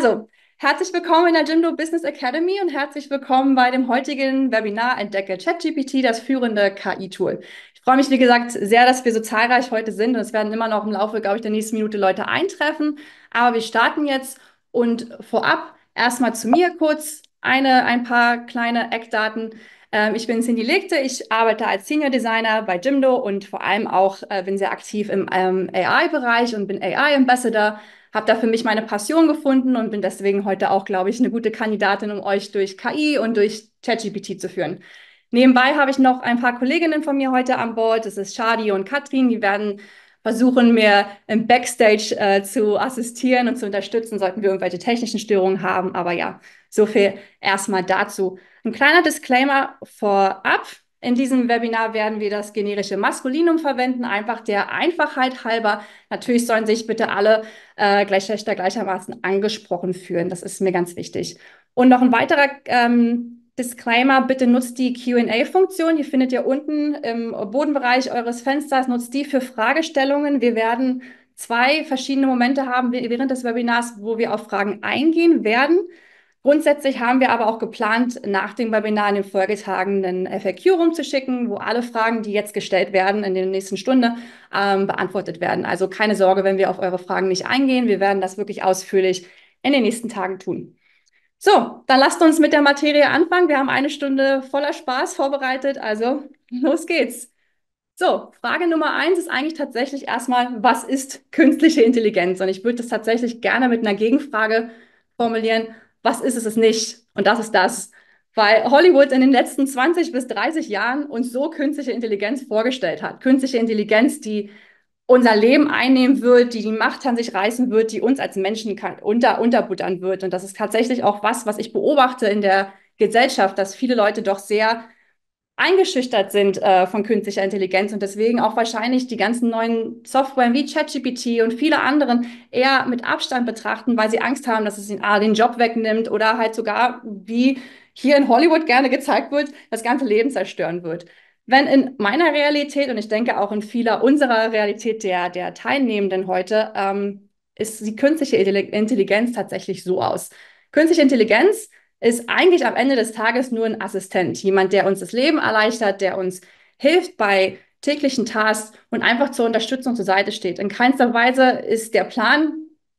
Also, herzlich willkommen in der Jimdo Business Academy und herzlich willkommen bei dem heutigen Webinar Entdecke ChatGPT, das führende KI-Tool. Ich freue mich, wie gesagt, sehr, dass wir so zahlreich heute sind und es werden immer noch im Laufe, glaube ich, der nächsten Minute Leute eintreffen. Aber wir starten jetzt und vorab erstmal zu mir kurz eine, ein paar kleine Eckdaten. Ähm, ich bin Cindy Legte, ich arbeite als Senior Designer bei Jimdo und vor allem auch äh, bin sehr aktiv im ähm, AI-Bereich und bin AI-Ambassador habe da für mich meine Passion gefunden und bin deswegen heute auch, glaube ich, eine gute Kandidatin, um euch durch KI und durch ChatGPT zu führen. Nebenbei habe ich noch ein paar Kolleginnen von mir heute an Bord. Das ist Shadi und Katrin. Die werden versuchen, mir im Backstage äh, zu assistieren und zu unterstützen, sollten wir irgendwelche technischen Störungen haben. Aber ja, so viel erstmal dazu. Ein kleiner Disclaimer vorab. In diesem Webinar werden wir das generische Maskulinum verwenden, einfach der Einfachheit halber. Natürlich sollen sich bitte alle äh, Gleichgeschlechter gleichermaßen angesprochen fühlen. Das ist mir ganz wichtig. Und noch ein weiterer ähm, Disclaimer, bitte nutzt die QA-Funktion. Die findet ihr unten im Bodenbereich eures Fensters. Nutzt die für Fragestellungen. Wir werden zwei verschiedene Momente haben während des Webinars, wo wir auf Fragen eingehen werden. Grundsätzlich haben wir aber auch geplant, nach dem Webinar in den Folgetagen einen FAQ rumzuschicken, wo alle Fragen, die jetzt gestellt werden, in der nächsten Stunde ähm, beantwortet werden. Also keine Sorge, wenn wir auf eure Fragen nicht eingehen. Wir werden das wirklich ausführlich in den nächsten Tagen tun. So, dann lasst uns mit der Materie anfangen. Wir haben eine Stunde voller Spaß vorbereitet. Also los geht's. So, Frage Nummer eins ist eigentlich tatsächlich erstmal, was ist künstliche Intelligenz? Und ich würde das tatsächlich gerne mit einer Gegenfrage formulieren was ist es es nicht? Und das ist das, weil Hollywood in den letzten 20 bis 30 Jahren uns so künstliche Intelligenz vorgestellt hat. Künstliche Intelligenz, die unser Leben einnehmen wird, die die Macht an sich reißen wird, die uns als Menschen unter, unterbuttern wird. Und das ist tatsächlich auch was, was ich beobachte in der Gesellschaft, dass viele Leute doch sehr eingeschüchtert sind äh, von künstlicher Intelligenz und deswegen auch wahrscheinlich die ganzen neuen Softwaren wie ChatGPT und viele anderen eher mit Abstand betrachten, weil sie Angst haben, dass es ihnen ah, den Job wegnimmt oder halt sogar, wie hier in Hollywood gerne gezeigt wird, das ganze Leben zerstören wird. Wenn in meiner Realität und ich denke auch in vieler unserer Realität der, der Teilnehmenden heute, ähm, ist die künstliche Intelligenz tatsächlich so aus. Künstliche Intelligenz ist eigentlich am Ende des Tages nur ein Assistent, jemand, der uns das Leben erleichtert, der uns hilft bei täglichen Tasks und einfach zur Unterstützung zur Seite steht. In keinster Weise ist der Plan,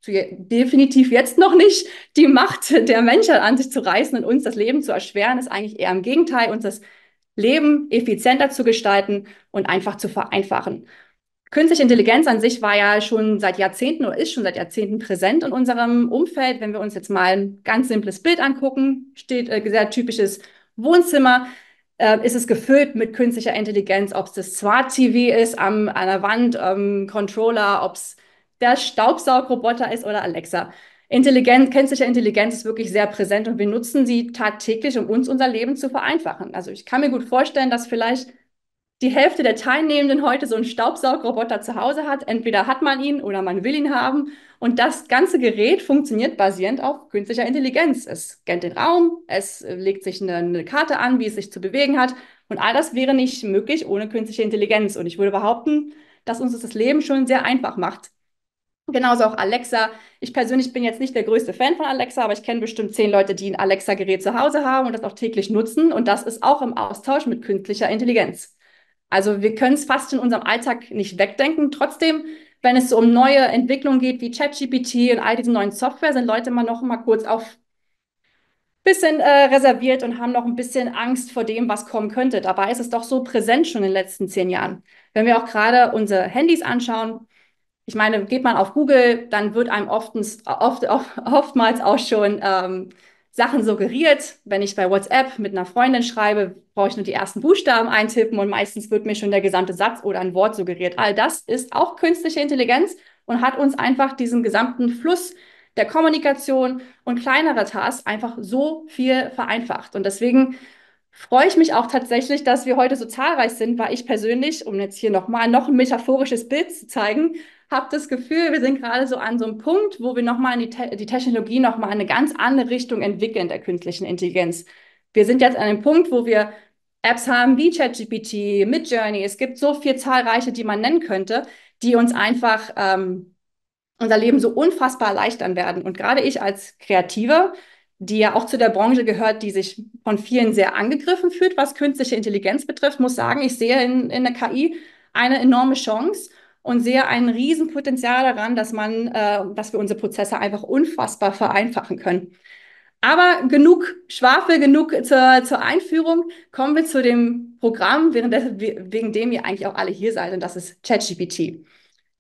definitiv jetzt noch nicht, die Macht der Menschheit an sich zu reißen und uns das Leben zu erschweren, ist eigentlich eher im Gegenteil, uns das Leben effizienter zu gestalten und einfach zu vereinfachen. Künstliche Intelligenz an sich war ja schon seit Jahrzehnten oder ist schon seit Jahrzehnten präsent in unserem Umfeld. Wenn wir uns jetzt mal ein ganz simples Bild angucken, steht äh, sehr typisches Wohnzimmer, äh, ist es gefüllt mit künstlicher Intelligenz, ob es das Smart TV ist am, an der Wand, ähm, Controller, ob es der Staubsaugroboter ist oder Alexa. Intelligenz, künstliche Intelligenz ist wirklich sehr präsent und wir nutzen sie tagtäglich, um uns unser Leben zu vereinfachen. Also ich kann mir gut vorstellen, dass vielleicht die Hälfte der Teilnehmenden heute so einen Staubsaugroboter zu Hause hat. Entweder hat man ihn oder man will ihn haben. Und das ganze Gerät funktioniert basierend auf künstlicher Intelligenz. Es scannt den Raum, es legt sich eine, eine Karte an, wie es sich zu bewegen hat. Und all das wäre nicht möglich ohne künstliche Intelligenz. Und ich würde behaupten, dass uns das Leben schon sehr einfach macht. Genauso auch Alexa. Ich persönlich bin jetzt nicht der größte Fan von Alexa, aber ich kenne bestimmt zehn Leute, die ein Alexa-Gerät zu Hause haben und das auch täglich nutzen. Und das ist auch im Austausch mit künstlicher Intelligenz. Also wir können es fast in unserem Alltag nicht wegdenken. Trotzdem, wenn es so um neue Entwicklungen geht wie ChatGPT und all diese neuen Software, sind Leute immer noch mal kurz auf bisschen äh, reserviert und haben noch ein bisschen Angst vor dem, was kommen könnte. Dabei ist es doch so präsent schon in den letzten zehn Jahren. Wenn wir auch gerade unsere Handys anschauen, ich meine, geht man auf Google, dann wird einem oftens, oft, oft, oftmals auch schon ähm, Sachen suggeriert. Wenn ich bei WhatsApp mit einer Freundin schreibe, brauche ich nur die ersten Buchstaben eintippen und meistens wird mir schon der gesamte Satz oder ein Wort suggeriert. All das ist auch künstliche Intelligenz und hat uns einfach diesen gesamten Fluss der Kommunikation und kleinerer Tasks einfach so viel vereinfacht. Und deswegen freue ich mich auch tatsächlich, dass wir heute so zahlreich sind, weil ich persönlich, um jetzt hier nochmal noch ein metaphorisches Bild zu zeigen, habe das Gefühl, wir sind gerade so an so einem Punkt, wo wir nochmal die, Te die Technologie nochmal eine ganz andere Richtung entwickeln der künstlichen Intelligenz. Wir sind jetzt an dem Punkt, wo wir Apps haben wie ChatGPT, Midjourney. Es gibt so viel zahlreiche, die man nennen könnte, die uns einfach ähm, unser Leben so unfassbar erleichtern werden. Und gerade ich als Kreativer, die ja auch zu der Branche gehört, die sich von vielen sehr angegriffen fühlt, was künstliche Intelligenz betrifft, muss sagen, ich sehe in, in der KI eine enorme Chance und sehe ein Riesenpotenzial daran, dass man, äh, dass wir unsere Prozesse einfach unfassbar vereinfachen können. Aber genug Schwafel, genug zur, zur Einführung. Kommen wir zu dem Programm, während des, wegen dem ihr eigentlich auch alle hier seid, und das ist ChatGPT.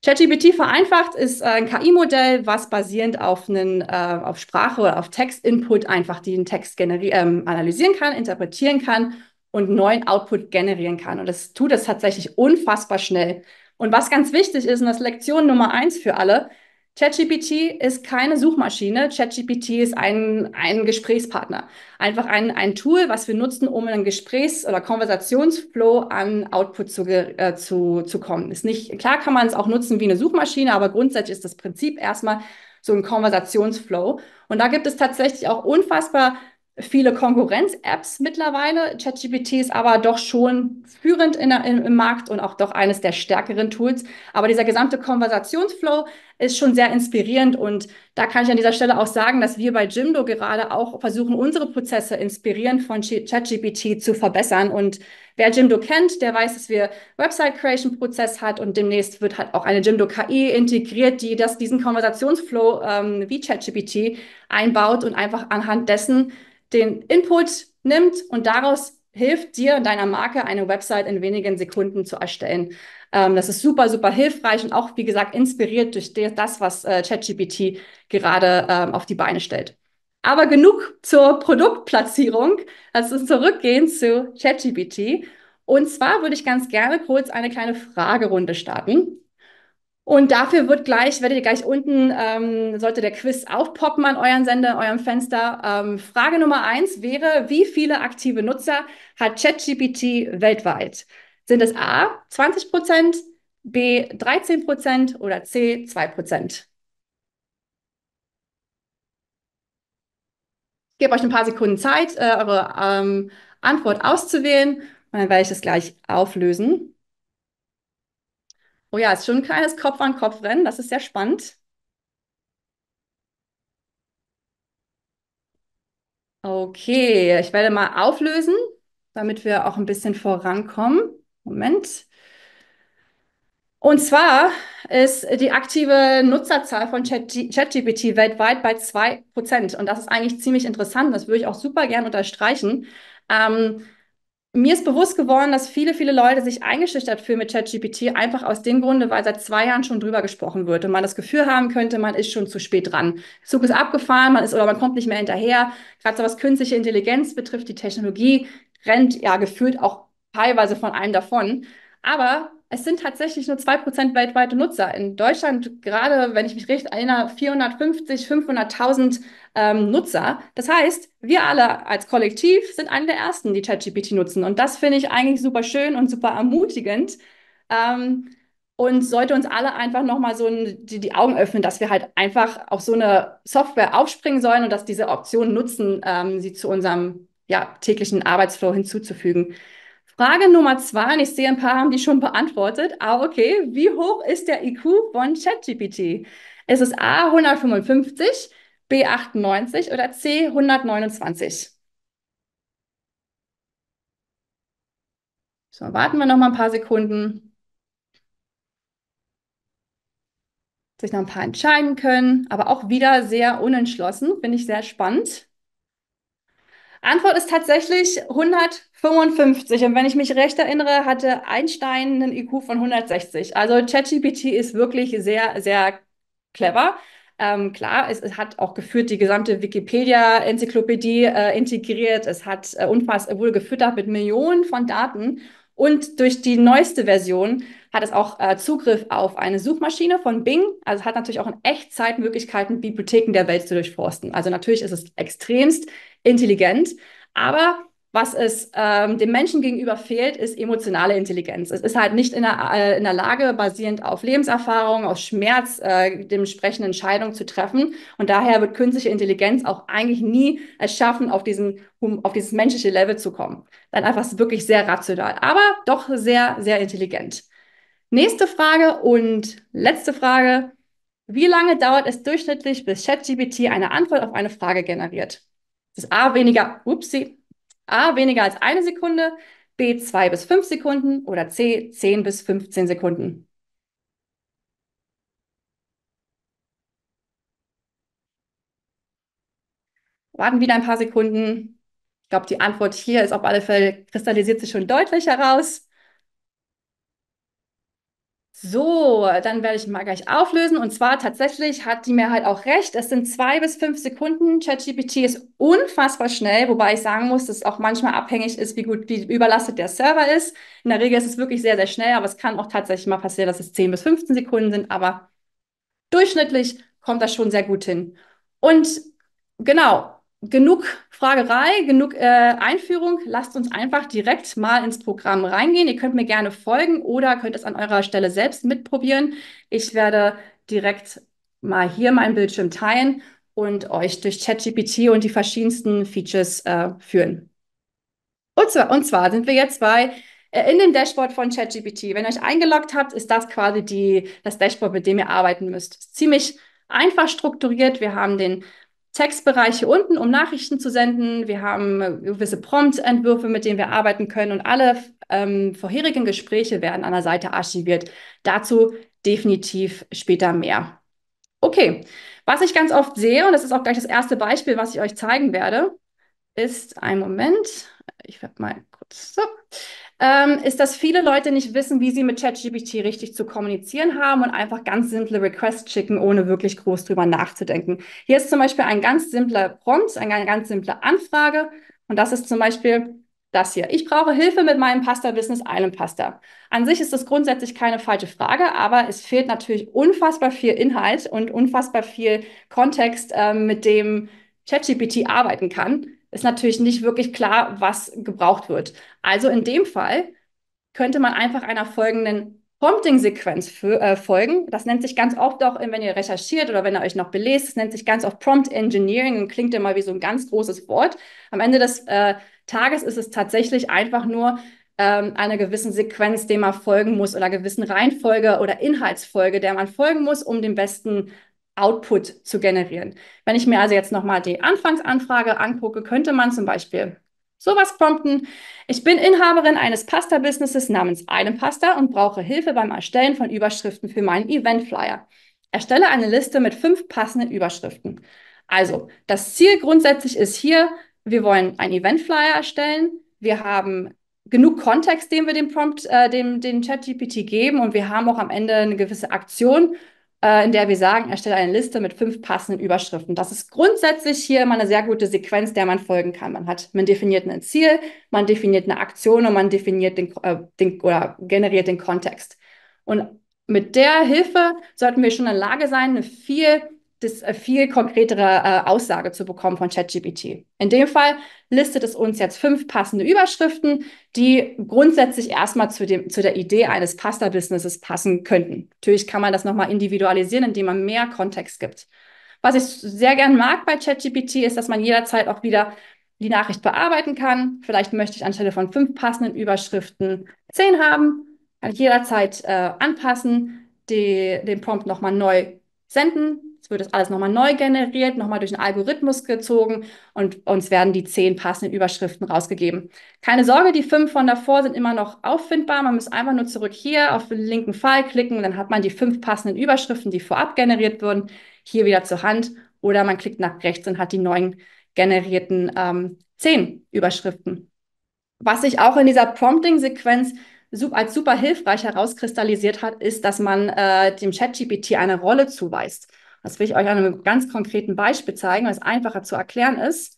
ChatGPT vereinfacht ist äh, ein KI-Modell, was basierend auf, einen, äh, auf Sprache oder auf Textinput einfach den Text ähm, analysieren kann, interpretieren kann und neuen Output generieren kann. Und das tut es tatsächlich unfassbar schnell. Und was ganz wichtig ist, und das ist Lektion Nummer eins für alle, ChatGPT ist keine Suchmaschine. ChatGPT ist ein, ein Gesprächspartner. Einfach ein, ein Tool, was wir nutzen, um in einen Gesprächs- oder Konversationsflow an Output zu, äh, zu, zu kommen. Ist nicht, klar kann man es auch nutzen wie eine Suchmaschine, aber grundsätzlich ist das Prinzip erstmal so ein Konversationsflow. Und da gibt es tatsächlich auch unfassbar viele Konkurrenz-Apps mittlerweile. ChatGPT ist aber doch schon führend in der, im, Markt und auch doch eines der stärkeren Tools. Aber dieser gesamte Konversationsflow ist schon sehr inspirierend und da kann ich an dieser Stelle auch sagen, dass wir bei Jimdo gerade auch versuchen, unsere Prozesse inspirierend von ChatGPT zu verbessern. Und wer Jimdo kennt, der weiß, dass wir Website-Creation-Prozess hat und demnächst wird halt auch eine Jimdo-KI integriert, die das, diesen Konversationsflow ähm, wie ChatGPT einbaut und einfach anhand dessen den Input nimmt und daraus hilft dir und deiner Marke, eine Website in wenigen Sekunden zu erstellen. Ähm, das ist super, super hilfreich und auch, wie gesagt, inspiriert durch das, was äh, ChatGPT gerade ähm, auf die Beine stellt. Aber genug zur Produktplatzierung, also zurückgehen zu ChatGPT. Und zwar würde ich ganz gerne kurz eine kleine Fragerunde starten. Und dafür wird gleich, werdet ihr gleich unten, ähm, sollte der Quiz aufpoppen an euren Sender, eurem Fenster. Ähm, Frage Nummer eins wäre, wie viele aktive Nutzer hat ChatGPT weltweit? Sind es A 20 Prozent, B 13 Prozent oder C 2 Prozent? Ich gebe euch ein paar Sekunden Zeit, äh, eure ähm, Antwort auszuwählen und dann werde ich das gleich auflösen. Oh ja, ist schon ein kleines Kopf-an-Kopf-Rennen. Das ist sehr spannend. Okay, ich werde mal auflösen, damit wir auch ein bisschen vorankommen. Moment. Und zwar ist die aktive Nutzerzahl von ChatGPT weltweit bei 2%. Und das ist eigentlich ziemlich interessant. Das würde ich auch super gern unterstreichen. Ähm, mir ist bewusst geworden, dass viele, viele Leute sich eingeschüchtert fühlen mit ChatGPT, einfach aus dem Grunde, weil seit zwei Jahren schon drüber gesprochen wird und man das Gefühl haben könnte, man ist schon zu spät dran. Der Zug ist abgefahren, man ist oder man kommt nicht mehr hinterher. Gerade so was künstliche Intelligenz betrifft, die Technologie rennt ja gefühlt auch teilweise von einem davon. Aber es sind tatsächlich nur 2% weltweite Nutzer. In Deutschland, gerade wenn ich mich richtig erinnere, 450, 500.000 ähm, Nutzer. Das heißt, wir alle als Kollektiv sind einer der ersten, die ChatGPT nutzen. Und das finde ich eigentlich super schön und super ermutigend. Ähm, und sollte uns alle einfach nochmal so die, die, Augen öffnen, dass wir halt einfach auf so eine Software aufspringen sollen und dass diese Optionen nutzen, ähm, sie zu unserem ja, täglichen Arbeitsflow hinzuzufügen. Frage Nummer zwei, und ich sehe, ein paar haben die schon beantwortet. Ah, okay. Wie hoch ist der IQ von ChatGPT? Ist es A 155, B 98 oder C 129? So, warten wir noch mal ein paar Sekunden. Sich noch ein paar entscheiden können, aber auch wieder sehr unentschlossen, finde ich sehr spannend. Antwort ist tatsächlich 155. Und wenn ich mich recht erinnere, hatte Einstein einen IQ von 160. Also ChatGPT ist wirklich sehr, sehr clever. Ähm, klar, es, es, hat auch geführt die gesamte Wikipedia-Enzyklopädie äh, integriert. Es hat äh, unfassbar wohl gefüttert mit Millionen von Daten. Und durch die neueste Version hat es auch äh, Zugriff auf eine Suchmaschine von Bing. Also es hat natürlich auch in Echtzeit Möglichkeiten, Bibliotheken der Welt zu durchforsten. Also natürlich ist es extremst intelligent. Aber was es ähm, dem Menschen gegenüber fehlt, ist emotionale Intelligenz. Es ist halt nicht in der, äh, in der Lage, basierend auf Lebenserfahrung, auf Schmerz, äh, dementsprechende Entscheidungen zu treffen. Und daher wird künstliche Intelligenz auch eigentlich nie es schaffen, auf, diesen, um, auf dieses menschliche Level zu kommen. Dann einfach wirklich sehr rational, aber doch sehr, sehr intelligent. Nächste Frage und letzte Frage. Wie lange dauert es durchschnittlich, bis ChatGPT eine Antwort auf eine Frage generiert? ist A weniger, upsie, A weniger als eine Sekunde, B 2 bis 5 Sekunden oder C 10 bis 15 Sekunden. Warten wieder ein paar Sekunden. Ich glaube, die Antwort hier ist auf alle Fälle, kristallisiert sich schon deutlich heraus. So, dann werde ich mal gleich auflösen. Und zwar tatsächlich hat die Mehrheit auch recht. Es sind zwei bis fünf Sekunden. ChatGPT ist unfassbar schnell, wobei ich sagen muss, dass es auch manchmal abhängig ist, wie gut, wie überlastet der Server ist. In der Regel ist es wirklich sehr, sehr schnell, aber es kann auch tatsächlich mal passieren, dass es zehn bis 15 Sekunden sind. Aber durchschnittlich kommt das schon sehr gut hin. Und genau, genug Fragerei, genug äh, Einführung. Lasst uns einfach direkt mal ins Programm reingehen. Ihr könnt mir gerne folgen oder könnt es an eurer Stelle selbst mitprobieren. Ich werde direkt mal hier meinen Bildschirm teilen und euch durch ChatGPT und die verschiedensten Features äh, führen. Und zwar, und zwar sind wir jetzt bei äh, in dem Dashboard von ChatGPT. Wenn ihr euch eingeloggt habt, ist das quasi die, das Dashboard, mit dem ihr arbeiten müsst. Ist ziemlich einfach strukturiert. Wir haben den Textbereiche unten, um Nachrichten zu senden. Wir haben äh, gewisse Prompt-Entwürfe, mit denen wir arbeiten können und alle ähm, vorherigen Gespräche werden an der Seite archiviert. Dazu definitiv später mehr. Okay, was ich ganz oft sehe, und das ist auch gleich das erste Beispiel, was ich euch zeigen werde, ist ein Moment. Ich werde mal kurz so ähm, ist, dass viele Leute nicht wissen, wie sie mit ChatGPT richtig zu kommunizieren haben und einfach ganz simple Requests schicken, ohne wirklich groß drüber nachzudenken. Hier ist zum Beispiel ein ganz simpler Prompt, eine ganz simple Anfrage. Und das ist zum Beispiel das hier. Ich brauche Hilfe mit meinem Pasta-Business einem Pasta. An sich ist das grundsätzlich keine falsche Frage, aber es fehlt natürlich unfassbar viel Inhalt und unfassbar viel Kontext, äh, mit dem ChatGPT arbeiten kann ist natürlich nicht wirklich klar, was gebraucht wird. Also in dem Fall könnte man einfach einer folgenden Prompting-Sequenz äh, folgen. Das nennt sich ganz oft auch, wenn ihr recherchiert oder wenn ihr euch noch belest, das nennt sich ganz oft Prompt Engineering und klingt immer wie so ein ganz großes Wort. Am Ende des äh, Tages ist es tatsächlich einfach nur ähm, einer gewissen Sequenz, dem man folgen muss oder einer gewissen Reihenfolge oder Inhaltsfolge, der man folgen muss, um den besten Output zu generieren. Wenn ich mir also jetzt nochmal die Anfangsanfrage angucke, könnte man zum Beispiel sowas prompten. Ich bin Inhaberin eines Pasta-Businesses namens Einem Pasta und brauche Hilfe beim Erstellen von Überschriften für meinen Event-Flyer. Erstelle eine Liste mit fünf passenden Überschriften. Also, das Ziel grundsätzlich ist hier, wir wollen einen Event-Flyer erstellen. Wir haben genug Kontext, den wir dem Prompt, äh, dem, dem ChatGPT geben und wir haben auch am Ende eine gewisse Aktion äh, in der wir sagen, erstelle eine Liste mit fünf passenden Überschriften. Das ist grundsätzlich hier immer eine sehr gute Sequenz, der man folgen kann. Man hat, man definiert ein Ziel, man definiert eine Aktion und man definiert den, äh, den oder generiert den Kontext. Und mit der Hilfe sollten wir schon in der Lage sein, eine viel das äh, viel konkretere äh, Aussage zu bekommen von ChatGPT. In dem Fall listet es uns jetzt fünf passende Überschriften, die grundsätzlich erstmal zu, dem, zu der Idee eines Pasta-Businesses passen könnten. Natürlich kann man das nochmal individualisieren, indem man mehr Kontext gibt. Was ich sehr gern mag bei ChatGPT ist, dass man jederzeit auch wieder die Nachricht bearbeiten kann. Vielleicht möchte ich anstelle von fünf passenden Überschriften zehn haben, kann ich jederzeit äh, anpassen, die, den Prompt nochmal neu senden, wird das alles nochmal neu generiert, nochmal durch einen Algorithmus gezogen und uns werden die zehn passenden Überschriften rausgegeben. Keine Sorge, die fünf von davor sind immer noch auffindbar. Man muss einfach nur zurück hier auf den linken Pfeil klicken, dann hat man die fünf passenden Überschriften, die vorab generiert wurden, hier wieder zur Hand oder man klickt nach rechts und hat die neuen generierten ähm, zehn Überschriften. Was sich auch in dieser Prompting-Sequenz als super hilfreich herauskristallisiert hat, ist, dass man äh, dem ChatGPT eine Rolle zuweist. Das will ich euch an einem ganz konkreten Beispiel zeigen, weil es einfacher zu erklären ist.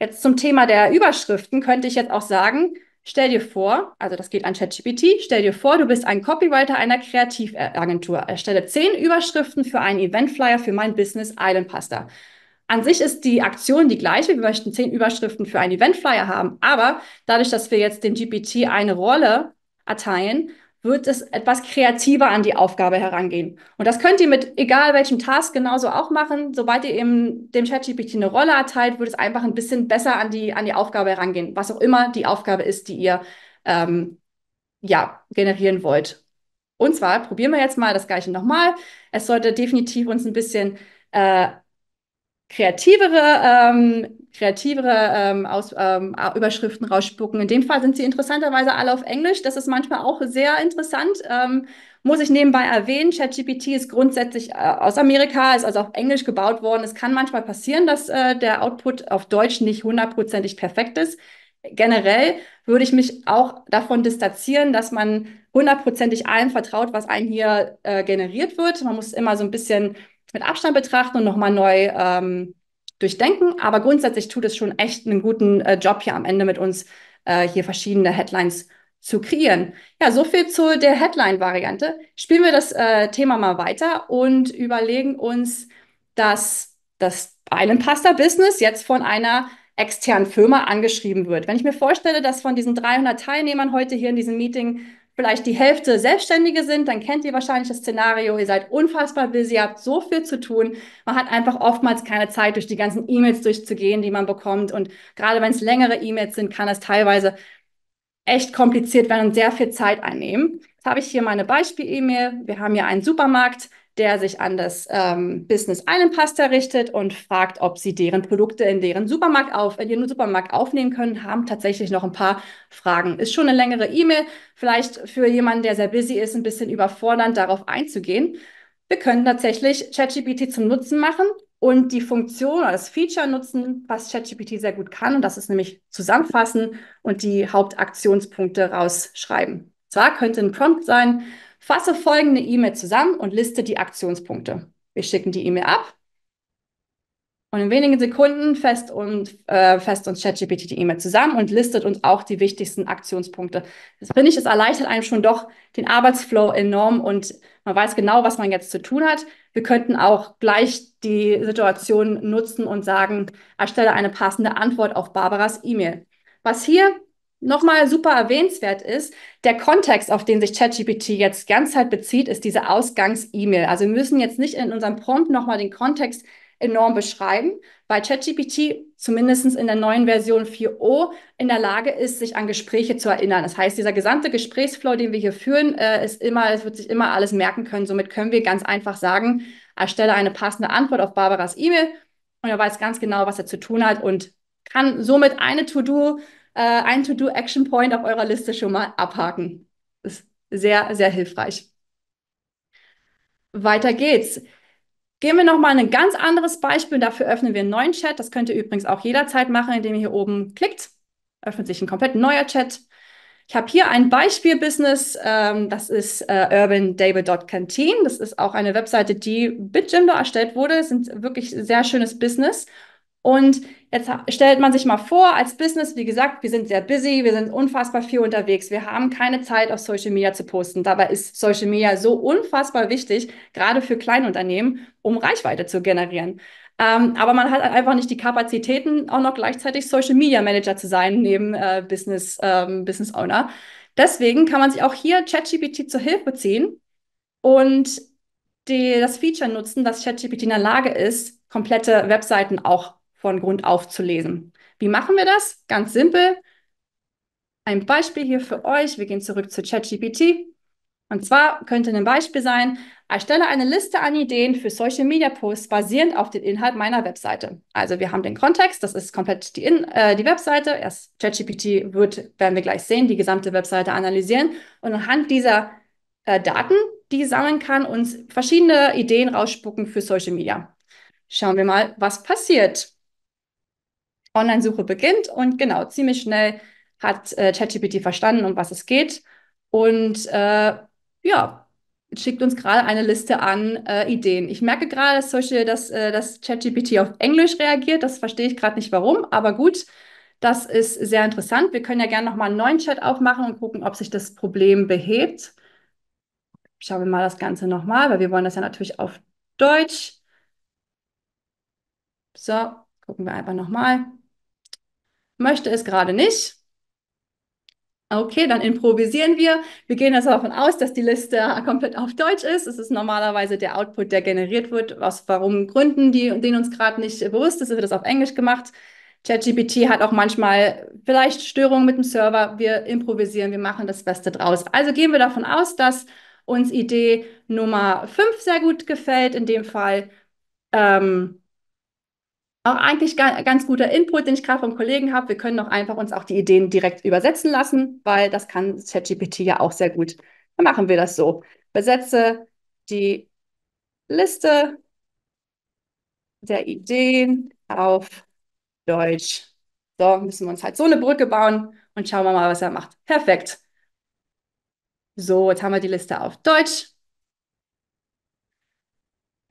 Jetzt zum Thema der Überschriften könnte ich jetzt auch sagen, stell dir vor, also das geht an ChatGPT, stell dir vor, du bist ein Copywriter einer Kreativagentur. Erstelle zehn Überschriften für einen Eventflyer für mein Business Island Pasta. An sich ist die Aktion die gleiche. Wir möchten zehn Überschriften für einen Eventflyer haben. Aber dadurch, dass wir jetzt dem GPT eine Rolle erteilen wird es etwas kreativer an die Aufgabe herangehen. Und das könnt ihr mit egal welchem Task genauso auch machen. Sobald ihr eben dem ChatGPT eine Rolle erteilt, wird es einfach ein bisschen besser an die, an die Aufgabe herangehen, was auch immer die Aufgabe ist, die ihr ähm, ja, generieren wollt. Und zwar probieren wir jetzt mal das gleiche nochmal. Es sollte definitiv uns ein bisschen äh, kreativere ähm, kreativere ähm, aus, ähm, Überschriften rausspucken. In dem Fall sind sie interessanterweise alle auf Englisch. Das ist manchmal auch sehr interessant. Ähm, muss ich nebenbei erwähnen, ChatGPT ist grundsätzlich äh, aus Amerika, ist also auf Englisch gebaut worden. Es kann manchmal passieren, dass äh, der Output auf Deutsch nicht hundertprozentig perfekt ist. Generell würde ich mich auch davon distanzieren, dass man hundertprozentig allem vertraut, was einem hier äh, generiert wird. Man muss immer so ein bisschen mit Abstand betrachten und nochmal neu ähm, durchdenken. Aber grundsätzlich tut es schon echt einen guten äh, Job hier am Ende mit uns, äh, hier verschiedene Headlines zu kreieren. Ja, so viel zu der Headline-Variante. Spielen wir das äh, Thema mal weiter und überlegen uns, dass das Eilenpasta-Business jetzt von einer externen Firma angeschrieben wird. Wenn ich mir vorstelle, dass von diesen 300 Teilnehmern heute hier in diesem Meeting vielleicht die Hälfte Selbstständige sind, dann kennt ihr wahrscheinlich das Szenario, ihr seid unfassbar busy, habt so viel zu tun. Man hat einfach oftmals keine Zeit, durch die ganzen E-Mails durchzugehen, die man bekommt. Und gerade wenn es längere E-Mails sind, kann es teilweise echt kompliziert werden und sehr viel Zeit einnehmen. Jetzt habe ich hier meine Beispiel-E-Mail. Wir haben hier einen Supermarkt der sich an das ähm, Business Einenpaster richtet und fragt, ob sie deren Produkte in deren Supermarkt auf, in ihren Supermarkt aufnehmen können, haben tatsächlich noch ein paar Fragen. Ist schon eine längere E-Mail, vielleicht für jemanden, der sehr busy ist, ein bisschen überfordernd, darauf einzugehen. Wir können tatsächlich ChatGPT zum Nutzen machen und die Funktion oder das Feature nutzen, was ChatGPT sehr gut kann. Und das ist nämlich zusammenfassen und die Hauptaktionspunkte rausschreiben. Zwar könnte ein Prompt sein, Fasse folgende E-Mail zusammen und liste die Aktionspunkte. Wir schicken die E-Mail ab und in wenigen Sekunden fest und äh, fest uns ChatGPT die E-Mail zusammen und listet uns auch die wichtigsten Aktionspunkte. Das finde ich, das erleichtert einem schon doch den Arbeitsflow enorm und man weiß genau, was man jetzt zu tun hat. Wir könnten auch gleich die Situation nutzen und sagen, erstelle eine passende Antwort auf Barbaras E-Mail. Was hier nochmal super erwähnenswert ist, der Kontext, auf den sich ChatGPT jetzt ganz halt bezieht, ist diese Ausgangs-E-Mail. Also wir müssen jetzt nicht in unserem Prompt nochmal den Kontext enorm beschreiben, weil ChatGPT zumindest in der neuen Version 4.0 in der Lage ist, sich an Gespräche zu erinnern. Das heißt, dieser gesamte Gesprächsflow, den wir hier führen, äh, ist immer, es wird sich immer alles merken können. Somit können wir ganz einfach sagen, erstelle eine passende Antwort auf Barbaras E-Mail und er weiß ganz genau, was er zu tun hat und kann somit eine To-Do äh, einen To-Do-Action-Point auf eurer Liste schon mal abhaken. Ist sehr, sehr hilfreich. Weiter geht's. Gehen wir nochmal ein ganz anderes Beispiel. Dafür öffnen wir einen neuen Chat. Das könnt ihr übrigens auch jederzeit machen, indem ihr hier oben klickt. Öffnet sich ein komplett neuer Chat. Ich habe hier ein Beispiel-Business. Ähm, das ist äh, urbandable.canteen. Das ist auch eine Webseite, die mit Jimdo erstellt wurde. Das ist ein wirklich sehr schönes Business. Und jetzt stellt man sich mal vor, als Business, wie gesagt, wir sind sehr busy, wir sind unfassbar viel unterwegs, wir haben keine Zeit, auf Social Media zu posten. Dabei ist Social Media so unfassbar wichtig, gerade für Kleinunternehmen, um Reichweite zu generieren. Ähm, aber man hat einfach nicht die Kapazitäten, auch noch gleichzeitig Social Media Manager zu sein, neben äh, Business, ähm, Business Owner. Deswegen kann man sich auch hier ChatGPT zur Hilfe ziehen und die, das Feature nutzen, dass ChatGPT in der Lage ist, komplette Webseiten auch von Grund auf zu lesen. Wie machen wir das? Ganz simpel. Ein Beispiel hier für euch. Wir gehen zurück zu ChatGPT. Und zwar könnte ein Beispiel sein, erstelle eine Liste an Ideen für Social Media Posts basierend auf den Inhalt meiner Webseite. Also wir haben den Kontext, das ist komplett die, In äh, die Webseite. Erst ChatGPT wird, werden wir gleich sehen, die gesamte Webseite analysieren und anhand dieser äh, Daten, die sammeln kann, uns verschiedene Ideen rausspucken für Social Media. Schauen wir mal, was passiert. Online-Suche beginnt und genau, ziemlich schnell hat äh, ChatGPT verstanden, um was es geht und äh, ja, schickt uns gerade eine Liste an äh, Ideen. Ich merke gerade, dass, äh, dass ChatGPT auf Englisch reagiert. Das verstehe ich gerade nicht warum, aber gut, das ist sehr interessant. Wir können ja gerne nochmal einen neuen Chat aufmachen und gucken, ob sich das Problem behebt. Schauen wir mal das Ganze nochmal, weil wir wollen das ja natürlich auf Deutsch. So, gucken wir einfach nochmal möchte es gerade nicht. Okay, dann improvisieren wir. Wir gehen also davon aus, dass die Liste komplett auf Deutsch ist. Es ist normalerweise der Output, der generiert wird, aus warum Gründen, die, denen uns gerade nicht bewusst ist, wird das auf Englisch gemacht. ChatGPT hat auch manchmal vielleicht Störungen mit dem Server. Wir improvisieren, wir machen das Beste draus. Also gehen wir davon aus, dass uns Idee Nummer 5 sehr gut gefällt. In dem Fall ähm, auch eigentlich ganz guter Input, den ich gerade vom Kollegen habe. Wir können auch einfach uns auch die Ideen direkt übersetzen lassen, weil das kann ChatGPT ja auch sehr gut. Dann machen wir das so. Besetze die Liste der Ideen auf Deutsch. So, müssen wir uns halt so eine Brücke bauen und schauen wir mal, was er macht. Perfekt. So, jetzt haben wir die Liste auf Deutsch.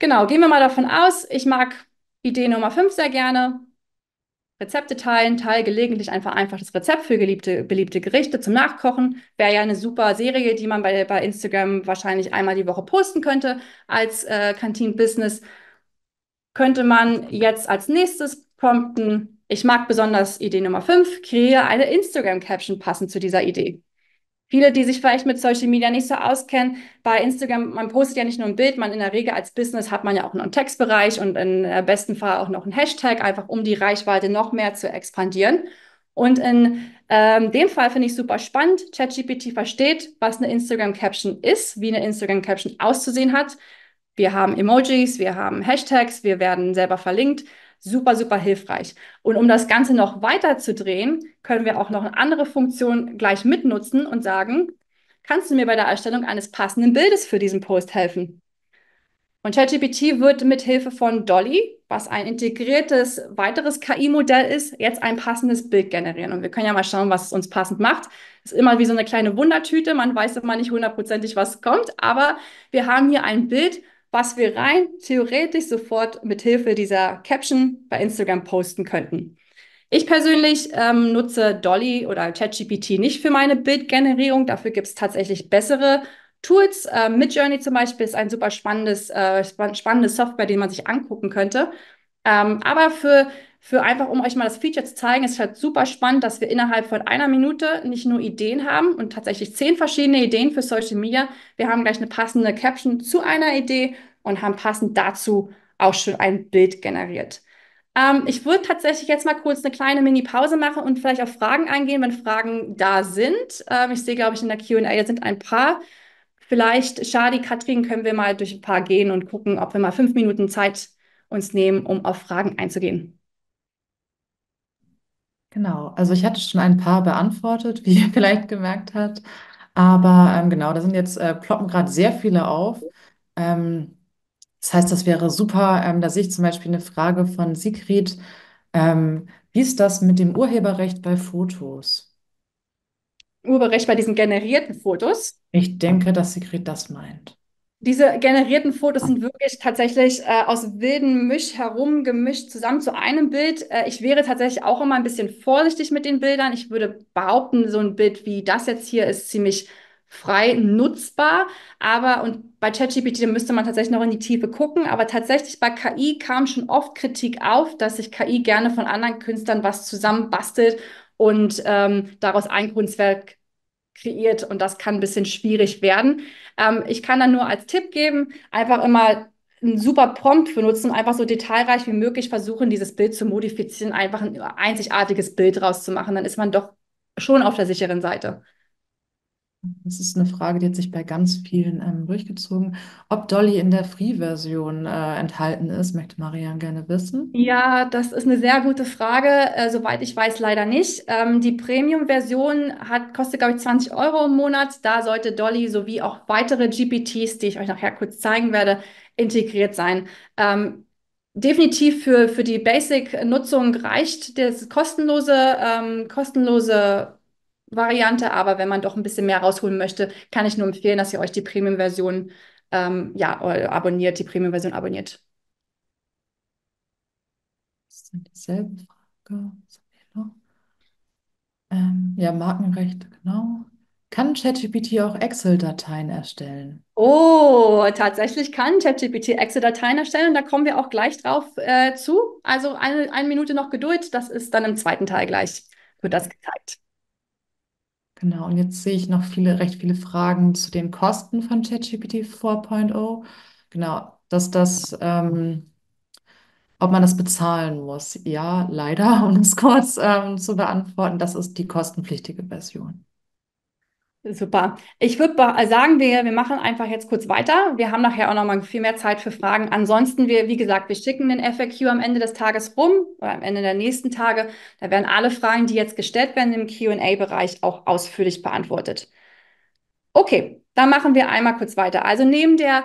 Genau, gehen wir mal davon aus, ich mag Idee Nummer 5 sehr gerne. Rezepte teilen, teil gelegentlich einfach einfach das Rezept für geliebte, beliebte Gerichte zum Nachkochen. Wäre ja eine super Serie, die man bei, bei Instagram wahrscheinlich einmal die Woche posten könnte als äh, Business. Könnte man jetzt als nächstes prompten, ich mag besonders Idee Nummer 5, kreiere eine Instagram-Caption passend zu dieser Idee. Viele, die sich vielleicht mit Social Media nicht so auskennen, bei Instagram, man postet ja nicht nur ein Bild, man in der Regel als Business hat man ja auch einen Textbereich und im äh, besten Fall auch noch einen Hashtag, einfach um die Reichweite noch mehr zu expandieren. Und in ähm, dem Fall finde ich super spannend. ChatGPT versteht, was eine Instagram-Caption ist, wie eine Instagram-Caption auszusehen hat. Wir haben Emojis, wir haben Hashtags, wir werden selber verlinkt super, super hilfreich. Und um das Ganze noch weiter zu drehen, können wir auch noch eine andere Funktion gleich mitnutzen und sagen, kannst du mir bei der Erstellung eines passenden Bildes für diesen Post helfen? Und ChatGPT wird mit Hilfe von Dolly, was ein integriertes weiteres KI-Modell ist, jetzt ein passendes Bild generieren. Und wir können ja mal schauen, was es uns passend macht. Ist immer wie so eine kleine Wundertüte. Man weiß immer nicht hundertprozentig, was kommt. Aber wir haben hier ein Bild, was wir rein theoretisch sofort mit Hilfe dieser Caption bei Instagram posten könnten. Ich persönlich ähm, nutze Dolly oder ChatGPT nicht für meine Bildgenerierung. Dafür gibt es tatsächlich bessere Tools. Äh, Midjourney zum Beispiel ist ein super spannendes, äh, spannende Software, den man sich angucken könnte. Ähm, aber für für einfach, um euch mal das Feature zu zeigen. Es ist halt super spannend, dass wir innerhalb von einer Minute nicht nur Ideen haben und tatsächlich zehn verschiedene Ideen für Social Media. Wir haben gleich eine passende Caption zu einer Idee und haben passend dazu auch schon ein Bild generiert. Ähm, ich würde tatsächlich jetzt mal kurz eine kleine Mini-Pause machen und vielleicht auf Fragen eingehen, wenn Fragen da sind. Ähm, ich sehe, glaube ich, in der QA sind ein paar. Vielleicht, Shadi, Katrin, können wir mal durch ein paar gehen und gucken, ob wir mal fünf Minuten Zeit uns nehmen, um auf Fragen einzugehen. Genau, also ich hatte schon ein paar beantwortet, wie ihr vielleicht gemerkt habt. Aber ähm, genau, da sind jetzt äh, ploppen gerade sehr viele auf. Ähm, das heißt, das wäre super. Ähm, da sehe ich zum Beispiel eine Frage von Sigrid. Ähm, wie ist das mit dem Urheberrecht bei Fotos? Urheberrecht bei diesen generierten Fotos. Ich denke, dass Sigrid das meint. Diese generierten Fotos sind wirklich tatsächlich äh, aus wilden Misch herum gemischt zusammen zu einem Bild. Äh, ich wäre tatsächlich auch immer ein bisschen vorsichtig mit den Bildern. Ich würde behaupten, so ein Bild wie das jetzt hier ist ziemlich frei nutzbar. Aber und bei ChatGPT müsste man tatsächlich noch in die Tiefe gucken. Aber tatsächlich bei KI kam schon oft Kritik auf, dass sich KI gerne von anderen Künstlern was zusammenbastelt und ähm, daraus ein Kunstwerk kreiert und das kann ein bisschen schwierig werden. Ähm, ich kann dann nur als Tipp geben, einfach immer einen super Prompt benutzen, einfach so detailreich wie möglich versuchen, dieses Bild zu modifizieren, einfach ein einzigartiges Bild rauszumachen. Dann ist man doch schon auf der sicheren Seite. Das ist eine Frage, die hat sich bei ganz vielen ähm, durchgezogen. Ob Dolly in der Free-Version äh, enthalten ist, möchte Marianne gerne wissen. Ja, das ist eine sehr gute Frage. Äh, soweit ich weiß, leider nicht. Ähm, die Premium-Version kostet, glaube ich, 20 Euro im Monat. Da sollte Dolly sowie auch weitere GPTs, die ich euch nachher kurz zeigen werde, integriert sein. Ähm, definitiv für, für die Basic-Nutzung reicht das kostenlose, ähm, kostenlose Variante, aber wenn man doch ein bisschen mehr rausholen möchte, kann ich nur empfehlen, dass ihr euch die Premium-Version ähm, ja, äh, abonniert, die Premium-Version abonniert. Das ist dieselbe Frage. Ähm, ja, Markenrecht, genau. Kann ChatGPT auch Excel-Dateien erstellen? Oh, tatsächlich kann ChatGPT Excel-Dateien erstellen. Da kommen wir auch gleich drauf äh, zu. Also eine, eine Minute noch Geduld. Das ist dann im zweiten Teil gleich, wird das gezeigt. Genau, und jetzt sehe ich noch viele, recht viele Fragen zu den Kosten von ChatGPT 4.0. Genau, dass das, ähm, ob man das bezahlen muss. Ja, leider, um es kurz ähm, zu beantworten, das ist die kostenpflichtige Version. Super. Ich würde äh, sagen, wir, wir machen einfach jetzt kurz weiter. Wir haben nachher auch noch mal viel mehr Zeit für Fragen. Ansonsten, wir, wie gesagt, wir schicken den FAQ am Ende des Tages rum oder am Ende der nächsten Tage. Da werden alle Fragen, die jetzt gestellt werden, im QA-Bereich auch ausführlich beantwortet. Okay, dann machen wir einmal kurz weiter. Also neben der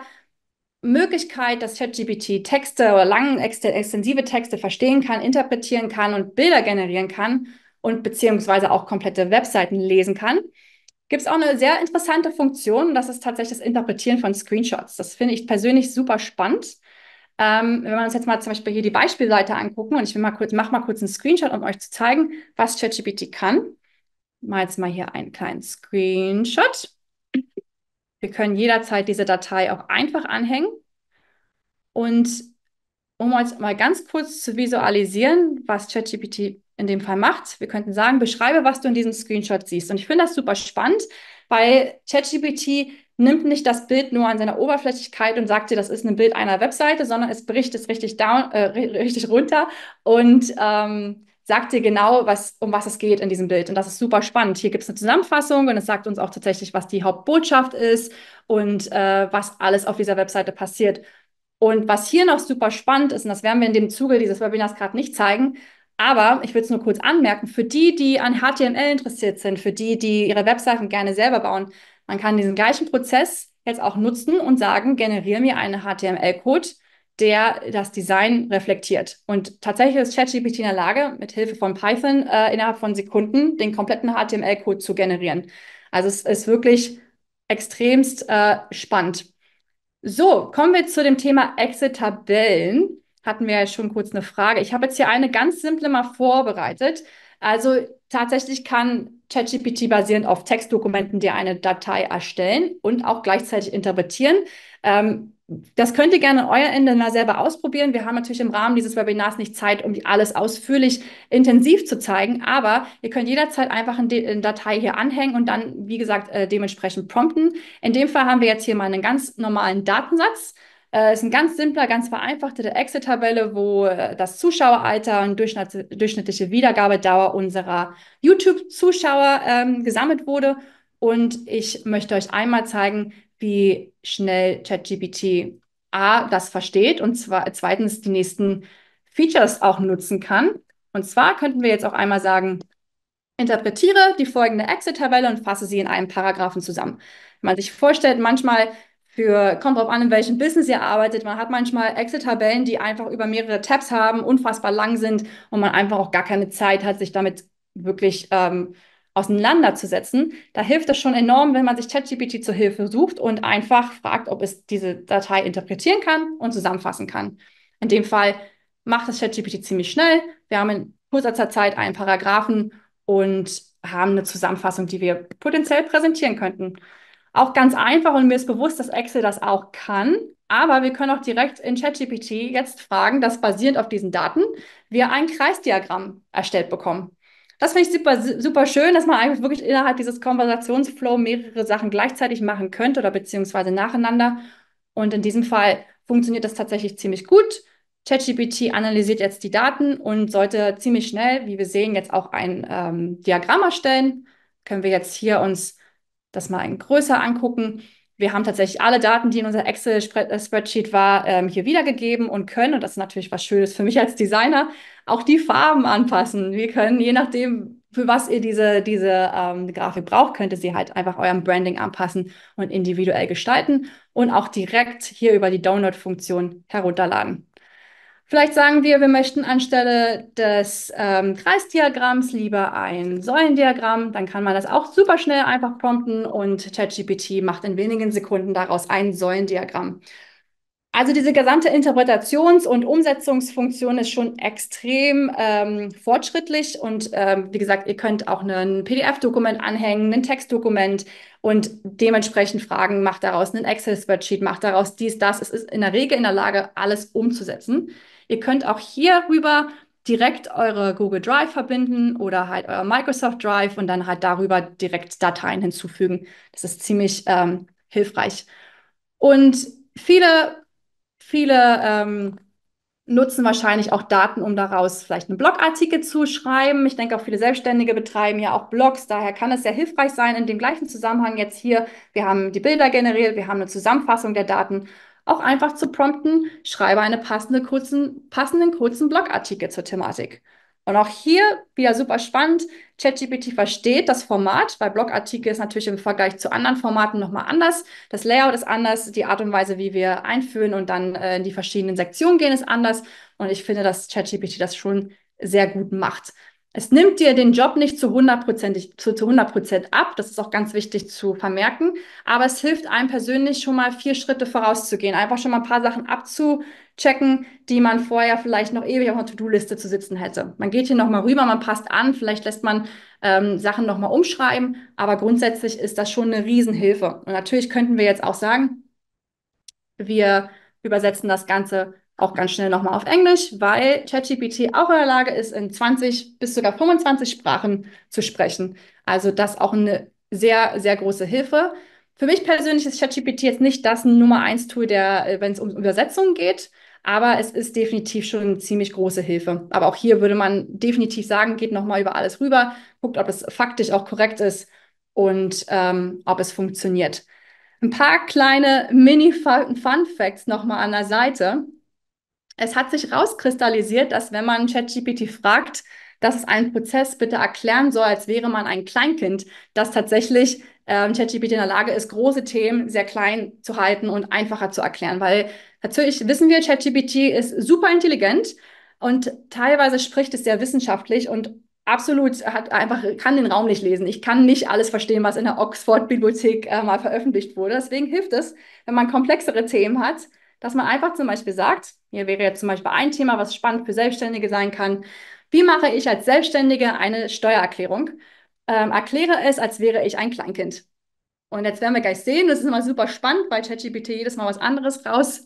Möglichkeit, dass ChatGPT Texte oder lange extensive Texte verstehen kann, interpretieren kann und Bilder generieren kann und beziehungsweise auch komplette Webseiten lesen kann, gibt es auch eine sehr interessante Funktion. Das ist tatsächlich das Interpretieren von Screenshots. Das finde ich persönlich super spannend. Ähm, wenn wir uns jetzt mal zum Beispiel hier die Beispielseite angucken und ich will mal kurz, mache mal kurz einen Screenshot, um euch zu zeigen, was ChatGPT kann. Mal jetzt mal hier einen kleinen Screenshot. Wir können jederzeit diese Datei auch einfach anhängen. Und um euch mal ganz kurz zu visualisieren, was ChatGPT in dem Fall macht. Wir könnten sagen, beschreibe, was du in diesem Screenshot siehst. Und ich finde das super spannend, weil ChatGPT nimmt nicht das Bild nur an seiner Oberflächlichkeit und sagt dir, das ist ein Bild einer Webseite, sondern es bricht es richtig, down, äh, richtig runter und ähm, sagt dir genau, was, um was es geht in diesem Bild. Und das ist super spannend. Hier gibt es eine Zusammenfassung und es sagt uns auch tatsächlich, was die Hauptbotschaft ist und äh, was alles auf dieser Webseite passiert. Und was hier noch super spannend ist, und das werden wir in dem Zuge dieses Webinars gerade nicht zeigen, aber ich würde es nur kurz anmerken, für die, die an HTML interessiert sind, für die, die ihre Webseiten gerne selber bauen, man kann diesen gleichen Prozess jetzt auch nutzen und sagen, generiere mir einen HTML-Code, der das Design reflektiert. Und tatsächlich ist ChatGPT in der Lage, mit Hilfe von Python äh, innerhalb von Sekunden den kompletten HTML-Code zu generieren. Also es ist wirklich extremst äh, spannend. So, kommen wir zu dem Thema Exit-Tabellen hatten wir ja schon kurz eine Frage. Ich habe jetzt hier eine ganz simple mal vorbereitet. Also tatsächlich kann ChatGPT basierend auf Textdokumenten dir eine Datei erstellen und auch gleichzeitig interpretieren. Ähm, das könnt ihr gerne euer Ende mal selber ausprobieren. Wir haben natürlich im Rahmen dieses Webinars nicht Zeit, um alles ausführlich intensiv zu zeigen, aber ihr könnt jederzeit einfach eine Datei hier anhängen und dann, wie gesagt, äh, dementsprechend prompten. In dem Fall haben wir jetzt hier mal einen ganz normalen Datensatz. Äh, ist ein ganz simpler, ganz vereinfachter Excel-Tabelle, wo äh, das Zuschaueralter und durchschnittliche Wiedergabedauer unserer YouTube-Zuschauer ähm, gesammelt wurde. Und ich möchte euch einmal zeigen, wie schnell ChatGPT A das versteht und zwar, zweitens die nächsten Features auch nutzen kann. Und zwar könnten wir jetzt auch einmal sagen, interpretiere die folgende Excel-Tabelle und fasse sie in einem Paragraphen zusammen. Wenn man sich vorstellt, manchmal für, kommt drauf an, in welchem Business ihr arbeitet. Man hat manchmal Excel-Tabellen, die einfach über mehrere Tabs haben, unfassbar lang sind und man einfach auch gar keine Zeit hat, sich damit wirklich ähm, auseinanderzusetzen. Da hilft es schon enorm, wenn man sich ChatGPT zur Hilfe sucht und einfach fragt, ob es diese Datei interpretieren kann und zusammenfassen kann. In dem Fall macht das ChatGPT ziemlich schnell. Wir haben in kurzer Zeit einen Paragraphen und haben eine Zusammenfassung, die wir potenziell präsentieren könnten. Auch ganz einfach und mir ist bewusst, dass Excel das auch kann. Aber wir können auch direkt in ChatGPT jetzt fragen, dass basierend auf diesen Daten wir ein Kreisdiagramm erstellt bekommen. Das finde ich super, super schön, dass man eigentlich wirklich innerhalb dieses Konversationsflow mehrere Sachen gleichzeitig machen könnte oder beziehungsweise nacheinander. Und in diesem Fall funktioniert das tatsächlich ziemlich gut. ChatGPT analysiert jetzt die Daten und sollte ziemlich schnell, wie wir sehen, jetzt auch ein ähm, Diagramm erstellen. Können wir jetzt hier uns das mal in größer angucken. Wir haben tatsächlich alle Daten, die in unserer Excel-Spreadsheet äh, war, ähm, hier wiedergegeben und können, und das ist natürlich was Schönes für mich als Designer, auch die Farben anpassen. Wir können, je nachdem, für was ihr diese, diese ähm, Grafik braucht, könnt ihr sie halt einfach eurem Branding anpassen und individuell gestalten und auch direkt hier über die Download-Funktion herunterladen. Vielleicht sagen wir, wir möchten anstelle des ähm, Kreisdiagramms lieber ein Säulendiagramm. Dann kann man das auch super schnell einfach prompten und ChatGPT macht in wenigen Sekunden daraus ein Säulendiagramm. Also diese gesamte Interpretations- und Umsetzungsfunktion ist schon extrem ähm, fortschrittlich und ähm, wie gesagt, ihr könnt auch ein PDF-Dokument anhängen, ein Textdokument und dementsprechend fragen, macht daraus einen Excel-Spreadsheet, macht daraus dies, das. Es ist in der Regel in der Lage, alles umzusetzen. Ihr könnt auch hierüber direkt eure Google Drive verbinden oder halt euer Microsoft Drive und dann halt darüber direkt Dateien hinzufügen. Das ist ziemlich ähm, hilfreich. Und viele, viele ähm, nutzen wahrscheinlich auch Daten, um daraus vielleicht einen Blogartikel zu schreiben. Ich denke, auch viele Selbstständige betreiben ja auch Blogs. Daher kann es sehr hilfreich sein, in dem gleichen Zusammenhang jetzt hier, wir haben die Bilder generiert, wir haben eine Zusammenfassung der Daten auch einfach zu prompten, schreibe einen passende kurzen, passenden kurzen Blogartikel zur Thematik. Und auch hier wieder super spannend. ChatGPT versteht das Format, weil Blogartikel ist natürlich im Vergleich zu anderen Formaten nochmal anders. Das Layout ist anders, die Art und Weise, wie wir einführen und dann äh, in die verschiedenen Sektionen gehen, ist anders. Und ich finde, dass ChatGPT das schon sehr gut macht. Es nimmt dir den Job nicht zu 100%, zu, zu 100 ab, das ist auch ganz wichtig zu vermerken, aber es hilft einem persönlich schon mal vier Schritte vorauszugehen, einfach schon mal ein paar Sachen abzuchecken, die man vorher vielleicht noch ewig auf einer To-Do-Liste zu sitzen hätte. Man geht hier nochmal rüber, man passt an, vielleicht lässt man ähm, Sachen nochmal umschreiben, aber grundsätzlich ist das schon eine Riesenhilfe. Und natürlich könnten wir jetzt auch sagen, wir übersetzen das Ganze auch ganz schnell nochmal auf Englisch, weil ChatGPT auch in der Lage ist, in 20 bis sogar 25 Sprachen zu sprechen. Also das auch eine sehr, sehr große Hilfe. Für mich persönlich ist ChatGPT jetzt nicht das Nummer 1 Tool, der, äh, wenn es um Übersetzungen geht, aber es ist definitiv schon eine ziemlich große Hilfe. Aber auch hier würde man definitiv sagen, geht nochmal über alles rüber, guckt, ob es faktisch auch korrekt ist und ähm, ob es funktioniert. Ein paar kleine Mini-Fun-Facts nochmal an der Seite es hat sich rauskristallisiert, dass wenn man ChatGPT fragt, dass es einen Prozess bitte erklären soll, als wäre man ein Kleinkind, dass tatsächlich ähm, ChatGPT in der Lage ist, große Themen sehr klein zu halten und einfacher zu erklären. Weil natürlich wissen wir, ChatGPT ist super intelligent und teilweise spricht es sehr wissenschaftlich und absolut hat einfach kann den Raum nicht lesen. Ich kann nicht alles verstehen, was in der Oxford Bibliothek äh, mal veröffentlicht wurde. Deswegen hilft es, wenn man komplexere Themen hat dass man einfach zum Beispiel sagt, hier wäre jetzt zum Beispiel ein Thema, was spannend für Selbstständige sein kann, wie mache ich als Selbstständige eine Steuererklärung? Ähm, erkläre es, als wäre ich ein Kleinkind. Und jetzt werden wir gleich sehen, das ist immer super spannend, weil ChatGPT jedes Mal was anderes raus,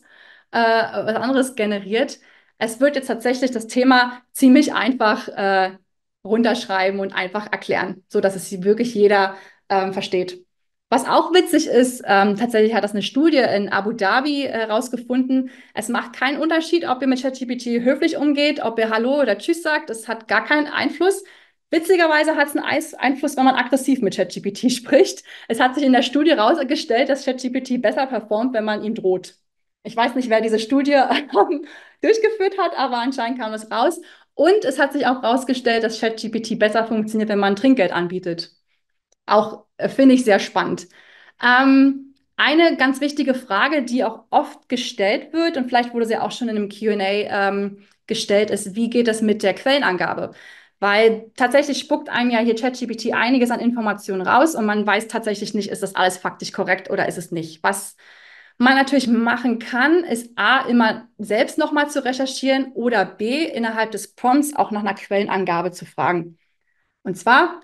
äh, was anderes generiert. Es wird jetzt tatsächlich das Thema ziemlich einfach äh, runterschreiben und einfach erklären, sodass es wirklich jeder ähm, versteht. Was auch witzig ist, ähm, tatsächlich hat das eine Studie in Abu Dhabi herausgefunden. Äh, es macht keinen Unterschied, ob ihr mit ChatGPT höflich umgeht, ob ihr Hallo oder Tschüss sagt. Es hat gar keinen Einfluss. Witzigerweise hat es einen Einfluss, wenn man aggressiv mit ChatGPT spricht. Es hat sich in der Studie herausgestellt, dass ChatGPT besser performt, wenn man ihm droht. Ich weiß nicht, wer diese Studie ähm, durchgeführt hat, aber anscheinend kam es raus. Und es hat sich auch herausgestellt, dass ChatGPT besser funktioniert, wenn man Trinkgeld anbietet. Auch äh, finde ich sehr spannend. Ähm, eine ganz wichtige Frage, die auch oft gestellt wird und vielleicht wurde sie auch schon in einem QA ähm, gestellt, ist, wie geht es mit der Quellenangabe? Weil tatsächlich spuckt einem ja hier ChatGPT einiges an Informationen raus und man weiß tatsächlich nicht, ist das alles faktisch korrekt oder ist es nicht. Was man natürlich machen kann, ist A, immer selbst nochmal zu recherchieren oder B, innerhalb des Prompts auch nach einer Quellenangabe zu fragen. Und zwar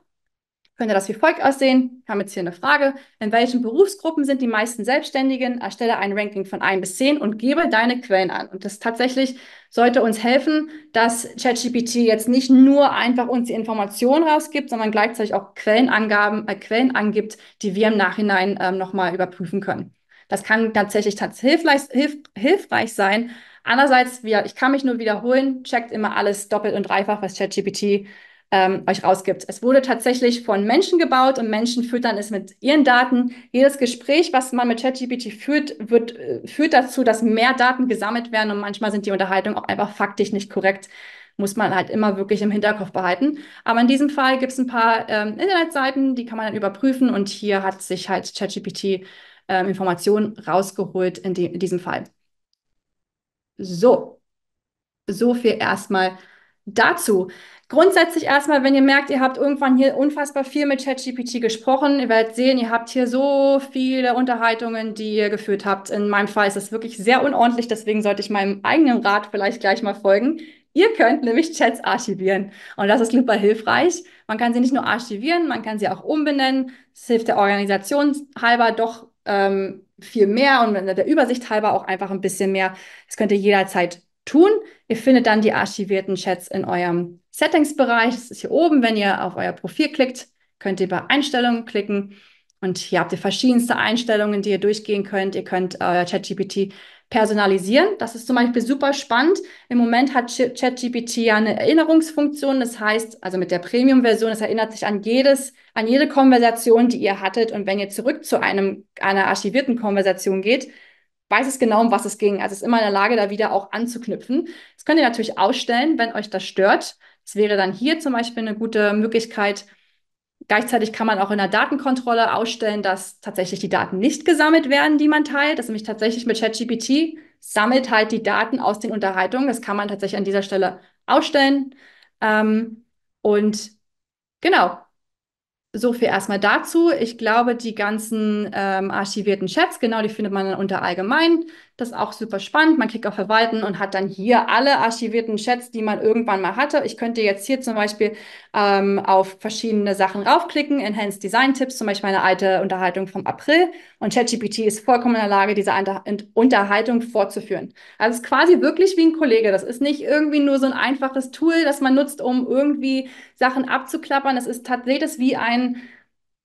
könnte das wie folgt aussehen. Wir haben jetzt hier eine Frage. In welchen Berufsgruppen sind die meisten Selbstständigen? Erstelle ein Ranking von 1 bis 10 und gebe deine Quellen an. Und das tatsächlich sollte uns helfen, dass ChatGPT jetzt nicht nur einfach uns die Informationen rausgibt, sondern gleichzeitig auch Quellenangaben, äh, Quellen angibt, die wir im Nachhinein äh, nochmal überprüfen können. Das kann tatsächlich hilfreich, hilf, hilfreich sein. Andererseits, wir, ich kann mich nur wiederholen, checkt immer alles doppelt und dreifach, was ChatGPT ähm, euch rausgibt. Es wurde tatsächlich von Menschen gebaut und Menschen füttern es mit ihren Daten. Jedes Gespräch, was man mit ChatGPT führt, wird, äh, führt dazu, dass mehr Daten gesammelt werden und manchmal sind die Unterhaltungen auch einfach faktisch nicht korrekt. Muss man halt immer wirklich im Hinterkopf behalten. Aber in diesem Fall gibt es ein paar ähm, Internetseiten, die kann man dann überprüfen und hier hat sich halt ChatGPT ähm, Informationen rausgeholt in, in diesem Fall. So, so viel erstmal dazu grundsätzlich erstmal, wenn ihr merkt, ihr habt irgendwann hier unfassbar viel mit ChatGPT gesprochen, ihr werdet sehen, ihr habt hier so viele Unterhaltungen, die ihr geführt habt. In meinem Fall ist das wirklich sehr unordentlich, deswegen sollte ich meinem eigenen Rat vielleicht gleich mal folgen. Ihr könnt nämlich Chats archivieren. Und das ist super hilfreich. Man kann sie nicht nur archivieren, man kann sie auch umbenennen. Das hilft der Organisation halber doch ähm, viel mehr und der Übersicht halber auch einfach ein bisschen mehr. Das könnt ihr jederzeit tun. Ihr findet dann die archivierten Chats in eurem Settings-Bereich. Das ist hier oben. Wenn ihr auf euer Profil klickt, könnt ihr bei Einstellungen klicken. Und hier habt ihr verschiedenste Einstellungen, die ihr durchgehen könnt. Ihr könnt euer äh, ChatGPT personalisieren. Das ist zum Beispiel super spannend. Im Moment hat ChatGPT ja eine Erinnerungsfunktion. Das heißt, also mit der Premium-Version, es erinnert sich an jedes, an jede Konversation, die ihr hattet. Und wenn ihr zurück zu einem, einer archivierten Konversation geht, weiß es genau, um was es ging. Also ist immer in der Lage, da wieder auch anzuknüpfen. Das könnt ihr natürlich ausstellen, wenn euch das stört. Das wäre dann hier zum Beispiel eine gute Möglichkeit. Gleichzeitig kann man auch in der Datenkontrolle ausstellen, dass tatsächlich die Daten nicht gesammelt werden, die man teilt. Das ist nämlich tatsächlich mit ChatGPT sammelt halt die Daten aus den Unterhaltungen. Das kann man tatsächlich an dieser Stelle ausstellen. Ähm, und genau, so viel erstmal dazu. Ich glaube, die ganzen ähm, archivierten Chats, genau, die findet man dann unter Allgemein. Das ist auch super spannend. Man klickt auf Verwalten und hat dann hier alle archivierten Chats, die man irgendwann mal hatte. Ich könnte jetzt hier zum Beispiel ähm, auf verschiedene Sachen raufklicken, Enhanced Design Tipps, zum Beispiel meine alte Unterhaltung vom April. Und ChatGPT ist vollkommen in der Lage, diese Unterhaltung fortzuführen. Also es ist quasi wirklich wie ein Kollege. Das ist nicht irgendwie nur so ein einfaches Tool, das man nutzt, um irgendwie Sachen abzuklappern. Es ist tatsächlich wie ein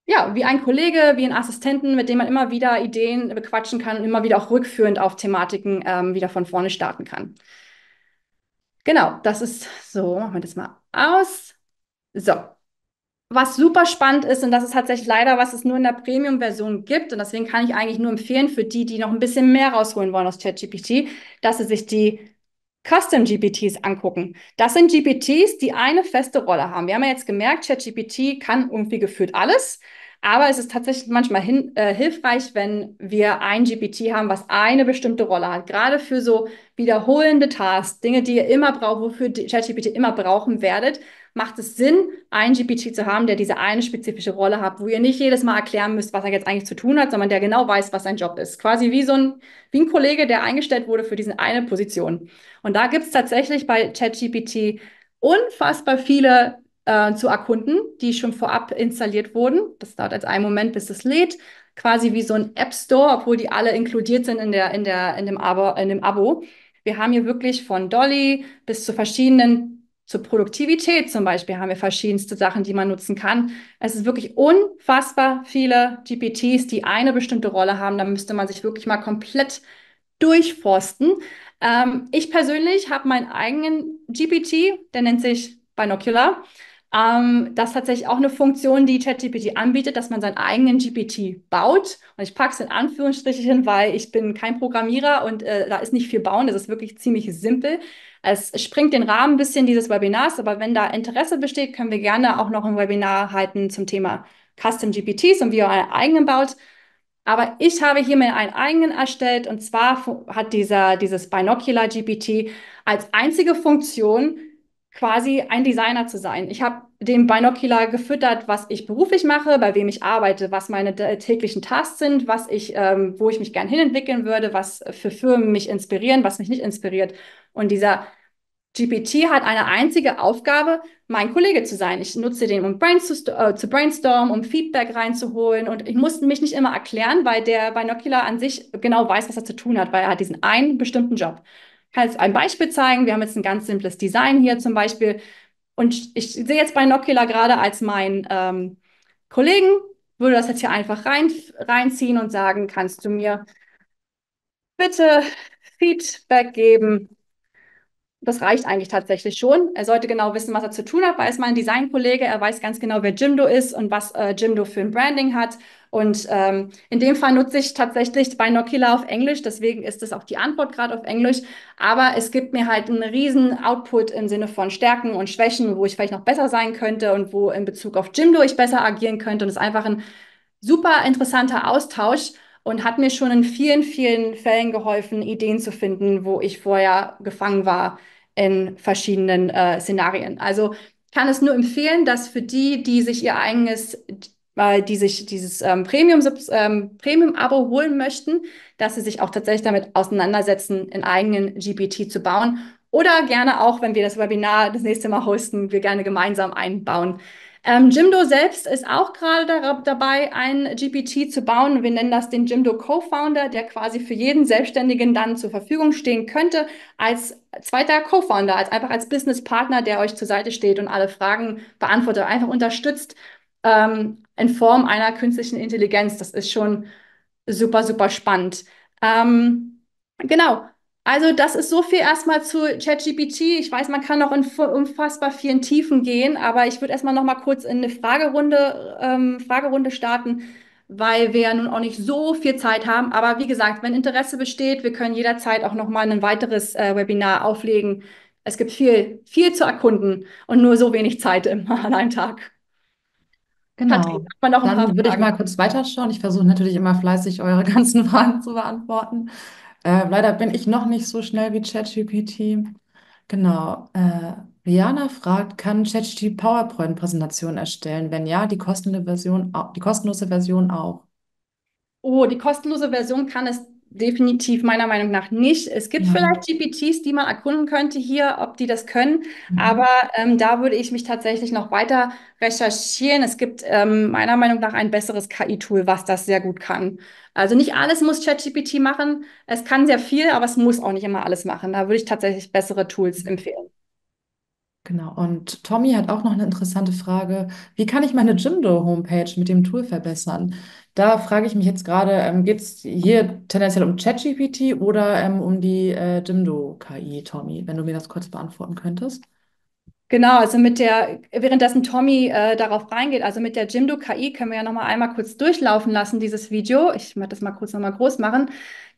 ja, wie ein Kollege, wie ein Assistenten, mit dem man immer wieder Ideen bequatschen kann und immer wieder auch rückführend auf Thematiken ähm, wieder von vorne starten kann. Genau, das ist so, machen wir das mal aus. So. Was super spannend ist, und das ist tatsächlich leider, was es nur in der Premium-Version gibt, und deswegen kann ich eigentlich nur empfehlen für die, die noch ein bisschen mehr rausholen wollen aus ChatGPT, dass sie sich die Custom GPTs angucken. Das sind GPTs, die eine feste Rolle haben. Wir haben ja jetzt gemerkt, ChatGPT kann irgendwie gefühlt alles. Aber es ist tatsächlich manchmal hin, äh, hilfreich, wenn wir ein GPT haben, was eine bestimmte Rolle hat. Gerade für so wiederholende Tasks, Dinge, die ihr immer braucht, wofür ChatGPT immer brauchen werdet, macht es Sinn, ein GPT zu haben, der diese eine spezifische Rolle hat, wo ihr nicht jedes Mal erklären müsst, was er jetzt eigentlich zu tun hat, sondern der genau weiß, was sein Job ist. Quasi wie so ein, wie ein Kollege, der eingestellt wurde für diese eine Position. Und da gibt es tatsächlich bei ChatGPT unfassbar viele äh, zu erkunden, die schon vorab installiert wurden. Das dauert jetzt einen Moment, bis es lädt. Quasi wie so ein App Store, obwohl die alle inkludiert sind in, der, in, der, in, dem, Abo, in dem Abo. Wir haben hier wirklich von Dolly bis zu verschiedenen zur Produktivität zum Beispiel haben wir verschiedenste Sachen, die man nutzen kann. Es ist wirklich unfassbar viele GPTs, die eine bestimmte Rolle haben. Da müsste man sich wirklich mal komplett durchforsten. Ähm, ich persönlich habe meinen eigenen GPT, der nennt sich Binocular. Ähm, das ist tatsächlich auch eine Funktion, die ChatGPT anbietet, dass man seinen eigenen GPT baut. Und ich packe es in Anführungsstrichen, weil ich bin kein Programmierer und äh, da ist nicht viel bauen. Das ist wirklich ziemlich simpel. Es springt den Rahmen ein bisschen dieses Webinars, aber wenn da Interesse besteht, können wir gerne auch noch ein Webinar halten zum Thema Custom GPTs und wie ihr euren eigenen baut. Aber ich habe hier mir einen eigenen erstellt und zwar hat dieser, dieses Binocular GPT als einzige Funktion quasi ein Designer zu sein. Ich habe dem Binocular gefüttert, was ich beruflich mache, bei wem ich arbeite, was meine täglichen Tasks sind, was ich, ähm, wo ich mich gerne hinentwickeln würde, was für Firmen mich inspirieren, was mich nicht inspiriert. Und dieser GPT hat eine einzige Aufgabe, mein Kollege zu sein. Ich nutze den, um äh, zu brainstormen, um Feedback reinzuholen. Und ich musste mich nicht immer erklären, weil der Binocular an sich genau weiß, was er zu tun hat, weil er hat diesen einen bestimmten Job kann jetzt ein Beispiel zeigen. Wir haben jetzt ein ganz simples Design hier zum Beispiel. Und ich sehe jetzt bei Nokila gerade als mein ähm, Kollegen, würde das jetzt hier einfach rein, reinziehen und sagen, kannst du mir bitte Feedback geben? Das reicht eigentlich tatsächlich schon. Er sollte genau wissen, was er zu tun hat, weil er ist mein Designkollege, er weiß ganz genau, wer Jimdo ist und was äh, Jimdo für ein Branding hat und ähm, in dem Fall nutze ich tatsächlich Binocular auf Englisch, deswegen ist das auch die Antwort gerade auf Englisch. Aber es gibt mir halt einen riesen Output im Sinne von Stärken und Schwächen, wo ich vielleicht noch besser sein könnte und wo in Bezug auf Jimdo ich besser agieren könnte. Und es ist einfach ein super interessanter Austausch und hat mir schon in vielen, vielen Fällen geholfen, Ideen zu finden, wo ich vorher gefangen war in verschiedenen äh, Szenarien. Also kann es nur empfehlen, dass für die, die sich ihr eigenes weil die sich dieses ähm, Premium, ähm, Premium-Abo holen möchten, dass sie sich auch tatsächlich damit auseinandersetzen, einen eigenen GPT zu bauen. Oder gerne auch, wenn wir das Webinar das nächste Mal hosten, wir gerne gemeinsam einbauen. Ähm, Jimdo selbst ist auch gerade da, dabei, ein GPT zu bauen. Wir nennen das den Jimdo Co-Founder, der quasi für jeden Selbstständigen dann zur Verfügung stehen könnte als zweiter Co-Founder, als einfach als Business-Partner, der euch zur Seite steht und alle Fragen beantwortet, einfach unterstützt. Ähm, in Form einer künstlichen Intelligenz. Das ist schon super, super spannend. Ähm, genau. Also das ist so viel erstmal zu ChatGPT. Ich weiß, man kann noch in unfassbar vielen Tiefen gehen, aber ich würde erstmal nochmal kurz in eine Fragerunde, ähm, Fragerunde starten, weil wir ja nun auch nicht so viel Zeit haben. Aber wie gesagt, wenn Interesse besteht, wir können jederzeit auch nochmal ein weiteres äh, Webinar auflegen. Es gibt viel, viel zu erkunden und nur so wenig Zeit im, an einem Tag. Genau. Patrick, Dann würde ich mal kurz weiterschauen. Ich versuche natürlich immer fleißig eure ganzen Fragen zu beantworten. Äh, leider bin ich noch nicht so schnell wie ChatGPT. Genau. Äh, Rihanna fragt, kann ChatGPT PowerPoint-Präsentationen erstellen? Wenn ja, die kostenlose Version, die kostenlose Version auch. Oh, die kostenlose Version kann es definitiv meiner Meinung nach nicht. Es gibt ja. vielleicht GPTs, die man erkunden könnte hier, ob die das können, mhm. aber ähm, da würde ich mich tatsächlich noch weiter recherchieren. Es gibt ähm, meiner Meinung nach ein besseres KI-Tool, was das sehr gut kann. Also nicht alles muss ChatGPT machen. Es kann sehr viel, aber es muss auch nicht immer alles machen. Da würde ich tatsächlich bessere Tools mhm. empfehlen. Genau, und Tommy hat auch noch eine interessante Frage. Wie kann ich meine Jimdo-Homepage mit dem Tool verbessern? Da frage ich mich jetzt gerade, ähm, geht es hier tendenziell um ChatGPT oder ähm, um die äh, Jimdo-KI, Tommy, wenn du mir das kurz beantworten könntest? Genau, also mit der, währenddessen Tommy äh, darauf reingeht, also mit der Jimdo KI können wir ja nochmal einmal kurz durchlaufen lassen, dieses Video. Ich werde das mal kurz nochmal groß machen.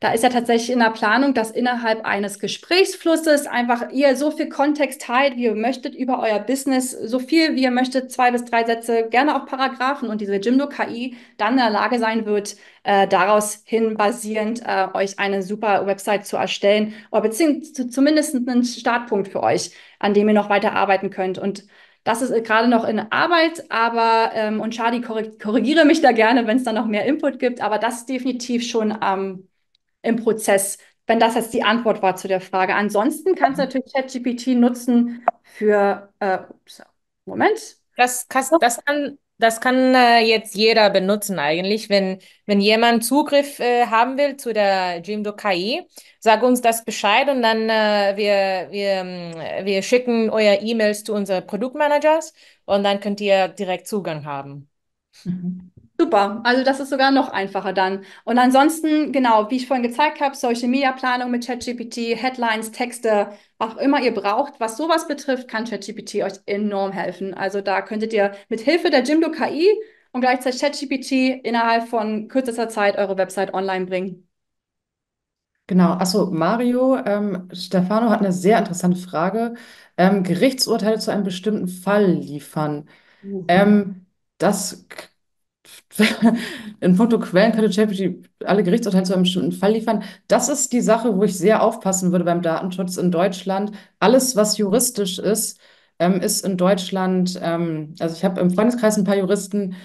Da ist ja tatsächlich in der Planung, dass innerhalb eines Gesprächsflusses einfach ihr so viel Kontext teilt, wie ihr möchtet, über euer Business, so viel wie ihr möchtet, zwei bis drei Sätze, gerne auch Paragraphen und diese Jimdo-KI dann in der Lage sein wird, äh, daraus hin basierend äh, euch eine super Website zu erstellen oder beziehungsweise zumindest einen Startpunkt für euch, an dem ihr noch weiter arbeiten könnt. Und das ist äh, gerade noch in Arbeit, aber ähm, und Shadi korrigiere mich da gerne, wenn es da noch mehr Input gibt, aber das ist definitiv schon am im Prozess, wenn das jetzt die Antwort war zu der Frage. Ansonsten kannst du mhm. natürlich ChatGPT nutzen für, äh, ups, Moment. Das, das, das kann, das kann äh, jetzt jeder benutzen eigentlich. Wenn, wenn jemand Zugriff äh, haben will zu der Jimdo KI, sag uns das Bescheid und dann äh, wir, wir, ähm, wir schicken euer E-Mails zu unseren Produktmanagers und dann könnt ihr direkt Zugang haben. Mhm. Super, also das ist sogar noch einfacher dann. Und ansonsten, genau, wie ich vorhin gezeigt habe, Social Media Planung mit ChatGPT, Headlines, Texte, auch immer ihr braucht, was sowas betrifft, kann ChatGPT euch enorm helfen. Also da könntet ihr mit Hilfe der Jimdo KI und gleichzeitig ChatGPT innerhalb von kürzester Zeit eure Website online bringen. Genau, achso, Mario, ähm, Stefano hat eine sehr interessante Frage. Ähm, Gerichtsurteile zu einem bestimmten Fall liefern. Mhm. Ähm, das in puncto Quellen könnte ChatGPT alle Gerichtsurteile zu einem bestimmten Fall liefern. Das ist die Sache, wo ich sehr aufpassen würde beim Datenschutz in Deutschland. Alles, was juristisch ist, ähm, ist in Deutschland, ähm, also ich habe im Freundeskreis ein paar Juristen,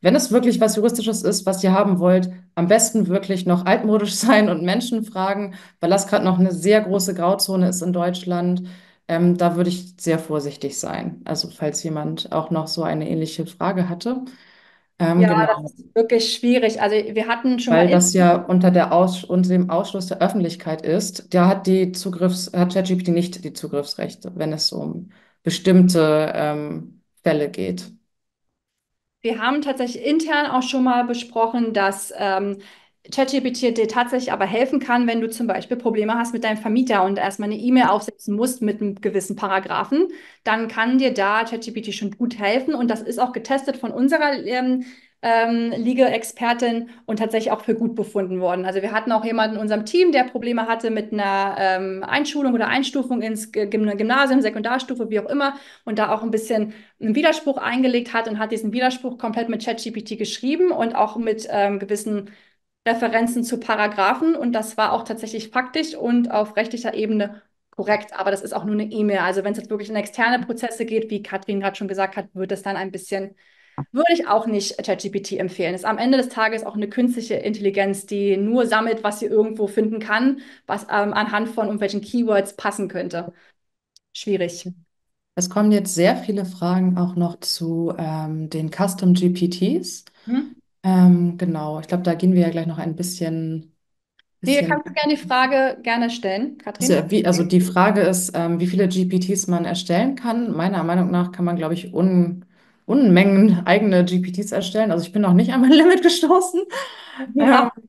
wenn es wirklich was Juristisches ist, was ihr haben wollt, am besten wirklich noch altmodisch sein und Menschen fragen, weil das gerade noch eine sehr große Grauzone ist in Deutschland. Ähm, da würde ich sehr vorsichtig sein. Also falls jemand auch noch so eine ähnliche Frage hatte. Ähm, ja, genau. das ist wirklich schwierig. Also wir hatten schon Weil das ja unter, der Aus unter dem Ausschluss der Öffentlichkeit ist, da hat die Zugriffs, hat ChatGPT nicht die Zugriffsrechte, wenn es um bestimmte ähm, Fälle geht. Wir haben tatsächlich intern auch schon mal besprochen, dass ähm, ChatGPT dir tatsächlich aber helfen kann, wenn du zum Beispiel Probleme hast mit deinem Vermieter und erstmal eine E-Mail aufsetzen musst mit einem gewissen Paragraphen, dann kann dir da ChatGPT schon gut helfen. Und das ist auch getestet von unserer ähm, ähm, Legal-Expertin und tatsächlich auch für gut befunden worden. Also wir hatten auch jemanden in unserem Team, der Probleme hatte mit einer ähm, Einschulung oder Einstufung ins Gymnasium, Sekundarstufe, wie auch immer, und da auch ein bisschen einen Widerspruch eingelegt hat und hat diesen Widerspruch komplett mit ChatGPT geschrieben und auch mit ähm, gewissen Referenzen zu Paragraphen und das war auch tatsächlich faktisch und auf rechtlicher Ebene korrekt, aber das ist auch nur eine E-Mail. Also wenn es jetzt wirklich in externe Prozesse geht, wie Katrin gerade schon gesagt hat, wird das dann ein bisschen, würde ich auch nicht ChatGPT empfehlen. Es ist am Ende des Tages auch eine künstliche Intelligenz, die nur sammelt, was sie irgendwo finden kann, was ähm, anhand von irgendwelchen Keywords passen könnte. Schwierig. Es kommen jetzt sehr viele Fragen auch noch zu ähm, den Custom GPTs. Hm? Ähm, genau, ich glaube, da gehen wir ja gleich noch ein bisschen. Nee, kannst du gerne die Frage gerne stellen, Katrin. Also, wie, also die Frage ist, ähm, wie viele GPTs man erstellen kann. Meiner Meinung nach kann man, glaube ich, un, Unmengen eigene GPTs erstellen. Also ich bin noch nicht an mein Limit gestoßen. Ja. Ähm,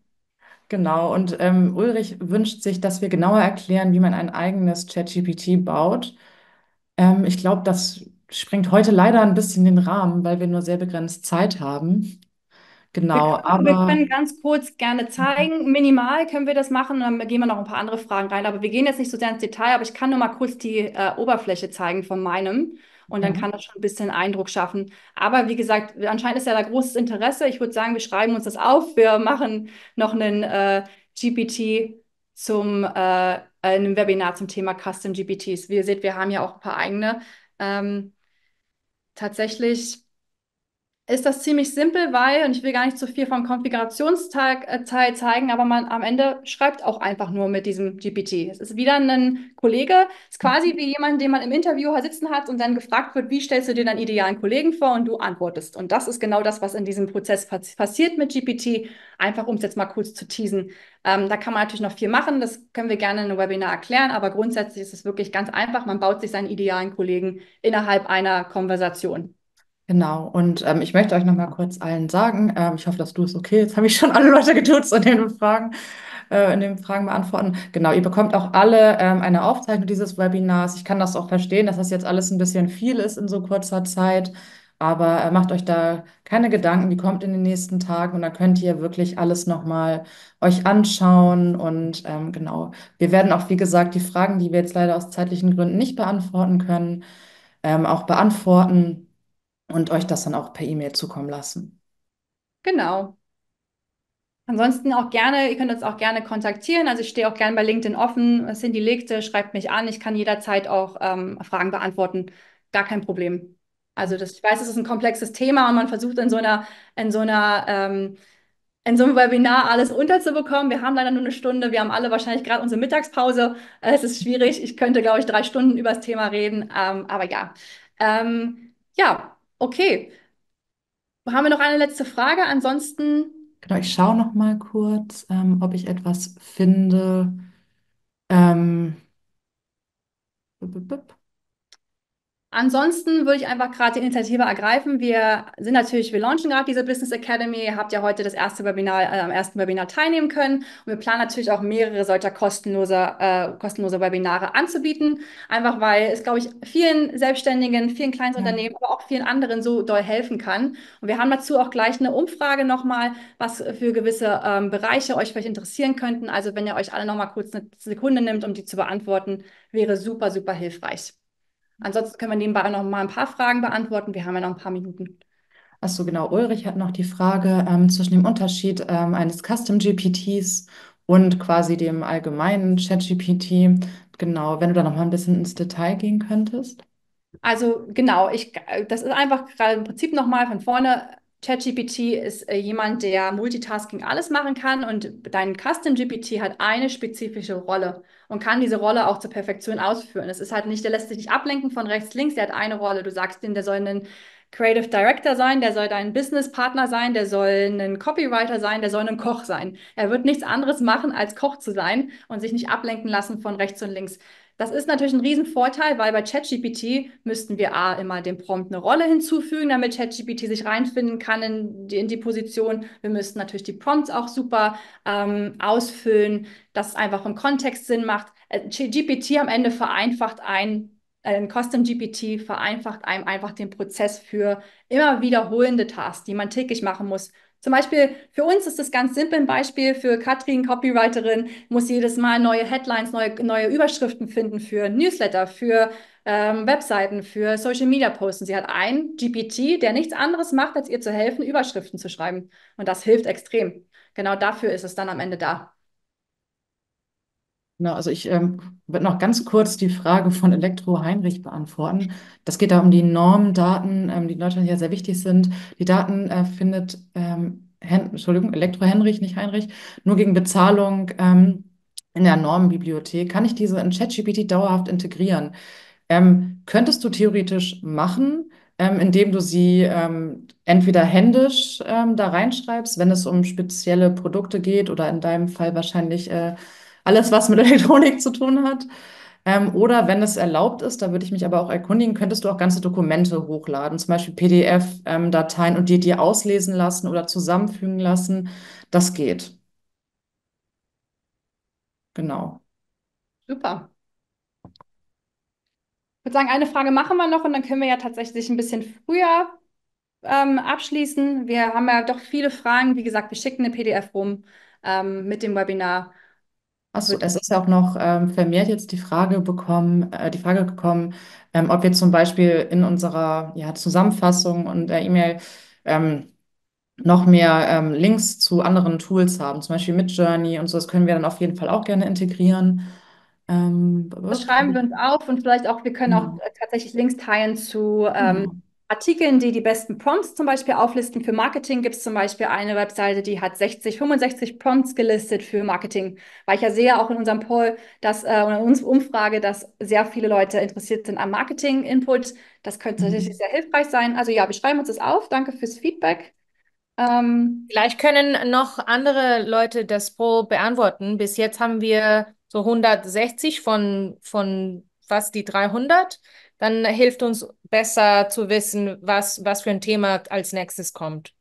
genau, und ähm, Ulrich wünscht sich, dass wir genauer erklären, wie man ein eigenes ChatGPT baut. Ähm, ich glaube, das sprengt heute leider ein bisschen den Rahmen, weil wir nur sehr begrenzt Zeit haben. Genau, wir aber. Wir können ganz kurz gerne zeigen. Minimal können wir das machen, dann gehen wir noch ein paar andere Fragen rein. Aber wir gehen jetzt nicht so sehr ins Detail, aber ich kann nur mal kurz die äh, Oberfläche zeigen von meinem. Und dann mhm. kann das schon ein bisschen Eindruck schaffen. Aber wie gesagt, anscheinend ist ja da großes Interesse. Ich würde sagen, wir schreiben uns das auf. Wir machen noch einen äh, GPT zum äh, einem Webinar zum Thema Custom GPTs. Wie ihr seht, wir haben ja auch ein paar eigene. Ähm, tatsächlich ist das ziemlich simpel, weil, und ich will gar nicht zu viel vom Konfigurationsteil äh, zeigen, aber man am Ende schreibt auch einfach nur mit diesem GPT. Es ist wieder ein Kollege, es ist quasi wie jemand, den man im Interview halt sitzen hat und dann gefragt wird, wie stellst du dir deinen idealen Kollegen vor und du antwortest. Und das ist genau das, was in diesem Prozess passiert mit GPT, einfach um es jetzt mal kurz zu teasen. Ähm, da kann man natürlich noch viel machen, das können wir gerne in einem Webinar erklären, aber grundsätzlich ist es wirklich ganz einfach, man baut sich seinen idealen Kollegen innerhalb einer Konversation. Genau, und ähm, ich möchte euch nochmal kurz allen sagen, ähm, ich hoffe, dass du es okay, jetzt habe ich schon alle Leute geduzt in den Fragen, äh, in den Fragen beantworten. Genau, ihr bekommt auch alle ähm, eine Aufzeichnung dieses Webinars. Ich kann das auch verstehen, dass das jetzt alles ein bisschen viel ist in so kurzer Zeit, aber äh, macht euch da keine Gedanken, die kommt in den nächsten Tagen und da könnt ihr wirklich alles nochmal euch anschauen und ähm, genau, wir werden auch, wie gesagt, die Fragen, die wir jetzt leider aus zeitlichen Gründen nicht beantworten können, ähm, auch beantworten und euch das dann auch per E-Mail zukommen lassen. Genau. Ansonsten auch gerne, ihr könnt uns auch gerne kontaktieren. Also ich stehe auch gerne bei LinkedIn offen. Cindy Legte, schreibt mich an. Ich kann jederzeit auch ähm, Fragen beantworten. Gar kein Problem. Also das, ich weiß, es ist ein komplexes Thema und man versucht in so einer, in so einer ähm, in so einem Webinar alles unterzubekommen. Wir haben leider nur eine Stunde. Wir haben alle wahrscheinlich gerade unsere Mittagspause. Es ist schwierig. Ich könnte, glaube ich, drei Stunden über das Thema reden. Ähm, aber ja. Ähm, ja, Okay, haben wir noch eine letzte Frage? Ansonsten. Genau, ich schaue noch mal kurz, ähm, ob ich etwas finde. Ähm, bup, bup, bup. Ansonsten würde ich einfach gerade die Initiative ergreifen. Wir sind natürlich, wir launchen gerade diese Business Academy. Ihr habt ja heute das erste Webinar, äh, am ersten Webinar teilnehmen können. Und wir planen natürlich auch mehrere solcher kostenloser, äh, kostenloser Webinare anzubieten. Einfach weil es, glaube ich, vielen Selbstständigen, vielen Kleinstunternehmen, ja. aber auch vielen anderen so doll helfen kann. Und wir haben dazu auch gleich eine Umfrage nochmal, was für gewisse ähm, Bereiche euch vielleicht interessieren könnten. Also wenn ihr euch alle nochmal kurz eine Sekunde nimmt, um die zu beantworten, wäre super, super hilfreich. Ansonsten können wir nebenbei noch mal ein paar Fragen beantworten. Wir haben ja noch ein paar Minuten. Achso, genau. Ulrich hat noch die Frage ähm, zwischen dem Unterschied ähm, eines Custom-GPTs und quasi dem allgemeinen Chat-GPT. Genau, wenn du da noch mal ein bisschen ins Detail gehen könntest. Also genau, ich, äh, das ist einfach gerade im Prinzip nochmal von vorne ChatGPT ist äh, jemand, der Multitasking alles machen kann und dein Custom GPT hat eine spezifische Rolle und kann diese Rolle auch zur Perfektion ausführen. Es ist halt nicht, der lässt sich nicht ablenken von rechts, links, der hat eine Rolle. Du sagst ihm, der soll ein Creative Director sein, der soll dein Business Partner sein, der soll ein Copywriter sein, der soll ein Koch sein. Er wird nichts anderes machen, als Koch zu sein und sich nicht ablenken lassen von rechts und links. Das ist natürlich ein Riesenvorteil, weil bei ChatGPT müssten wir A, immer dem Prompt eine Rolle hinzufügen, damit ChatGPT sich reinfinden kann in die, in die Position. Wir müssten natürlich die Prompts auch super ähm, ausfüllen, dass es einfach im Kontext Sinn macht. GPT äh, am Ende vereinfacht ein äh, ein Custom GPT vereinfacht einem einfach den Prozess für immer wiederholende Tasks, die man täglich machen muss, zum Beispiel für uns ist das ganz simpel ein Beispiel. Für Katrin, Copywriterin, muss jedes Mal neue Headlines, neue, neue Überschriften finden für Newsletter, für ähm, Webseiten, für Social Media Posten. Sie hat einen GPT, der nichts anderes macht, als ihr zu helfen, Überschriften zu schreiben. Und das hilft extrem. Genau dafür ist es dann am Ende da. Genau, also ich ähm, würde noch ganz kurz die Frage von Elektro Heinrich beantworten. Das geht da um die Normen, Daten, ähm, die in Deutschland ja sehr wichtig sind. Die Daten äh, findet ähm, Hen Entschuldigung, Elektro Heinrich, nicht Heinrich, nur gegen Bezahlung ähm, in der Normenbibliothek. Kann ich diese in ChatGPT dauerhaft integrieren? Ähm, könntest du theoretisch machen, ähm, indem du sie ähm, entweder händisch ähm, da reinschreibst, wenn es um spezielle Produkte geht oder in deinem Fall wahrscheinlich äh, alles, was mit Elektronik zu tun hat. Ähm, oder wenn es erlaubt ist, da würde ich mich aber auch erkundigen, könntest du auch ganze Dokumente hochladen, zum Beispiel PDF-Dateien ähm, und die dir auslesen lassen oder zusammenfügen lassen. Das geht. Genau. Super. Ich würde sagen, eine Frage machen wir noch und dann können wir ja tatsächlich ein bisschen früher ähm, abschließen. Wir haben ja doch viele Fragen. Wie gesagt, wir schicken eine PDF rum ähm, mit dem Webinar. Achso, also, es ist auch noch ähm, vermehrt jetzt die Frage bekommen, äh, die Frage gekommen, ähm, ob wir zum Beispiel in unserer ja, Zusammenfassung und der E-Mail ähm, noch mehr ähm, Links zu anderen Tools haben, zum Beispiel Midjourney und so. Das können wir dann auf jeden Fall auch gerne integrieren. Ähm, das schreiben wir uns auf und vielleicht auch, wir können auch hm. äh, tatsächlich Links teilen zu mhm. Artikeln, die die besten Prompts zum Beispiel auflisten. Für Marketing gibt es zum Beispiel eine Webseite, die hat 60, 65 Prompts gelistet für Marketing, weil ich ja sehe auch in unserem Poll, dass äh, in unserer Umfrage, dass sehr viele Leute interessiert sind am Marketing-Input. Das könnte natürlich mhm. sehr hilfreich sein. Also ja, wir schreiben uns das auf. Danke fürs Feedback. Ähm, Vielleicht können noch andere Leute das Poll beantworten. Bis jetzt haben wir so 160 von, von fast die 300 dann hilft uns besser zu wissen, was, was für ein Thema als nächstes kommt.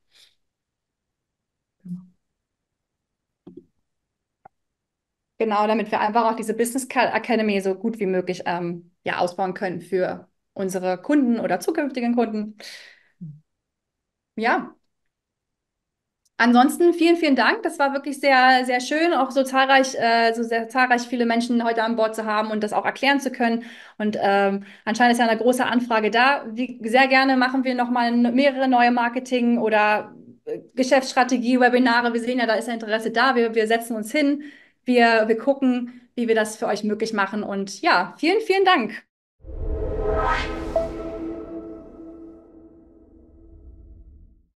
Genau, damit wir einfach auch diese Business Academy so gut wie möglich ähm, ja, ausbauen können für unsere Kunden oder zukünftigen Kunden. Hm. Ja, Ansonsten vielen, vielen Dank. Das war wirklich sehr, sehr schön, auch so zahlreich, äh, so sehr zahlreich viele Menschen heute an Bord zu haben und das auch erklären zu können. Und ähm, anscheinend ist ja eine große Anfrage da. Wie, sehr gerne machen wir nochmal mehrere neue Marketing- oder äh, Geschäftsstrategie, Webinare. Wir sehen ja, da ist ein Interesse da. Wir, wir setzen uns hin. Wir, wir gucken, wie wir das für euch möglich machen. Und ja, vielen, vielen Dank.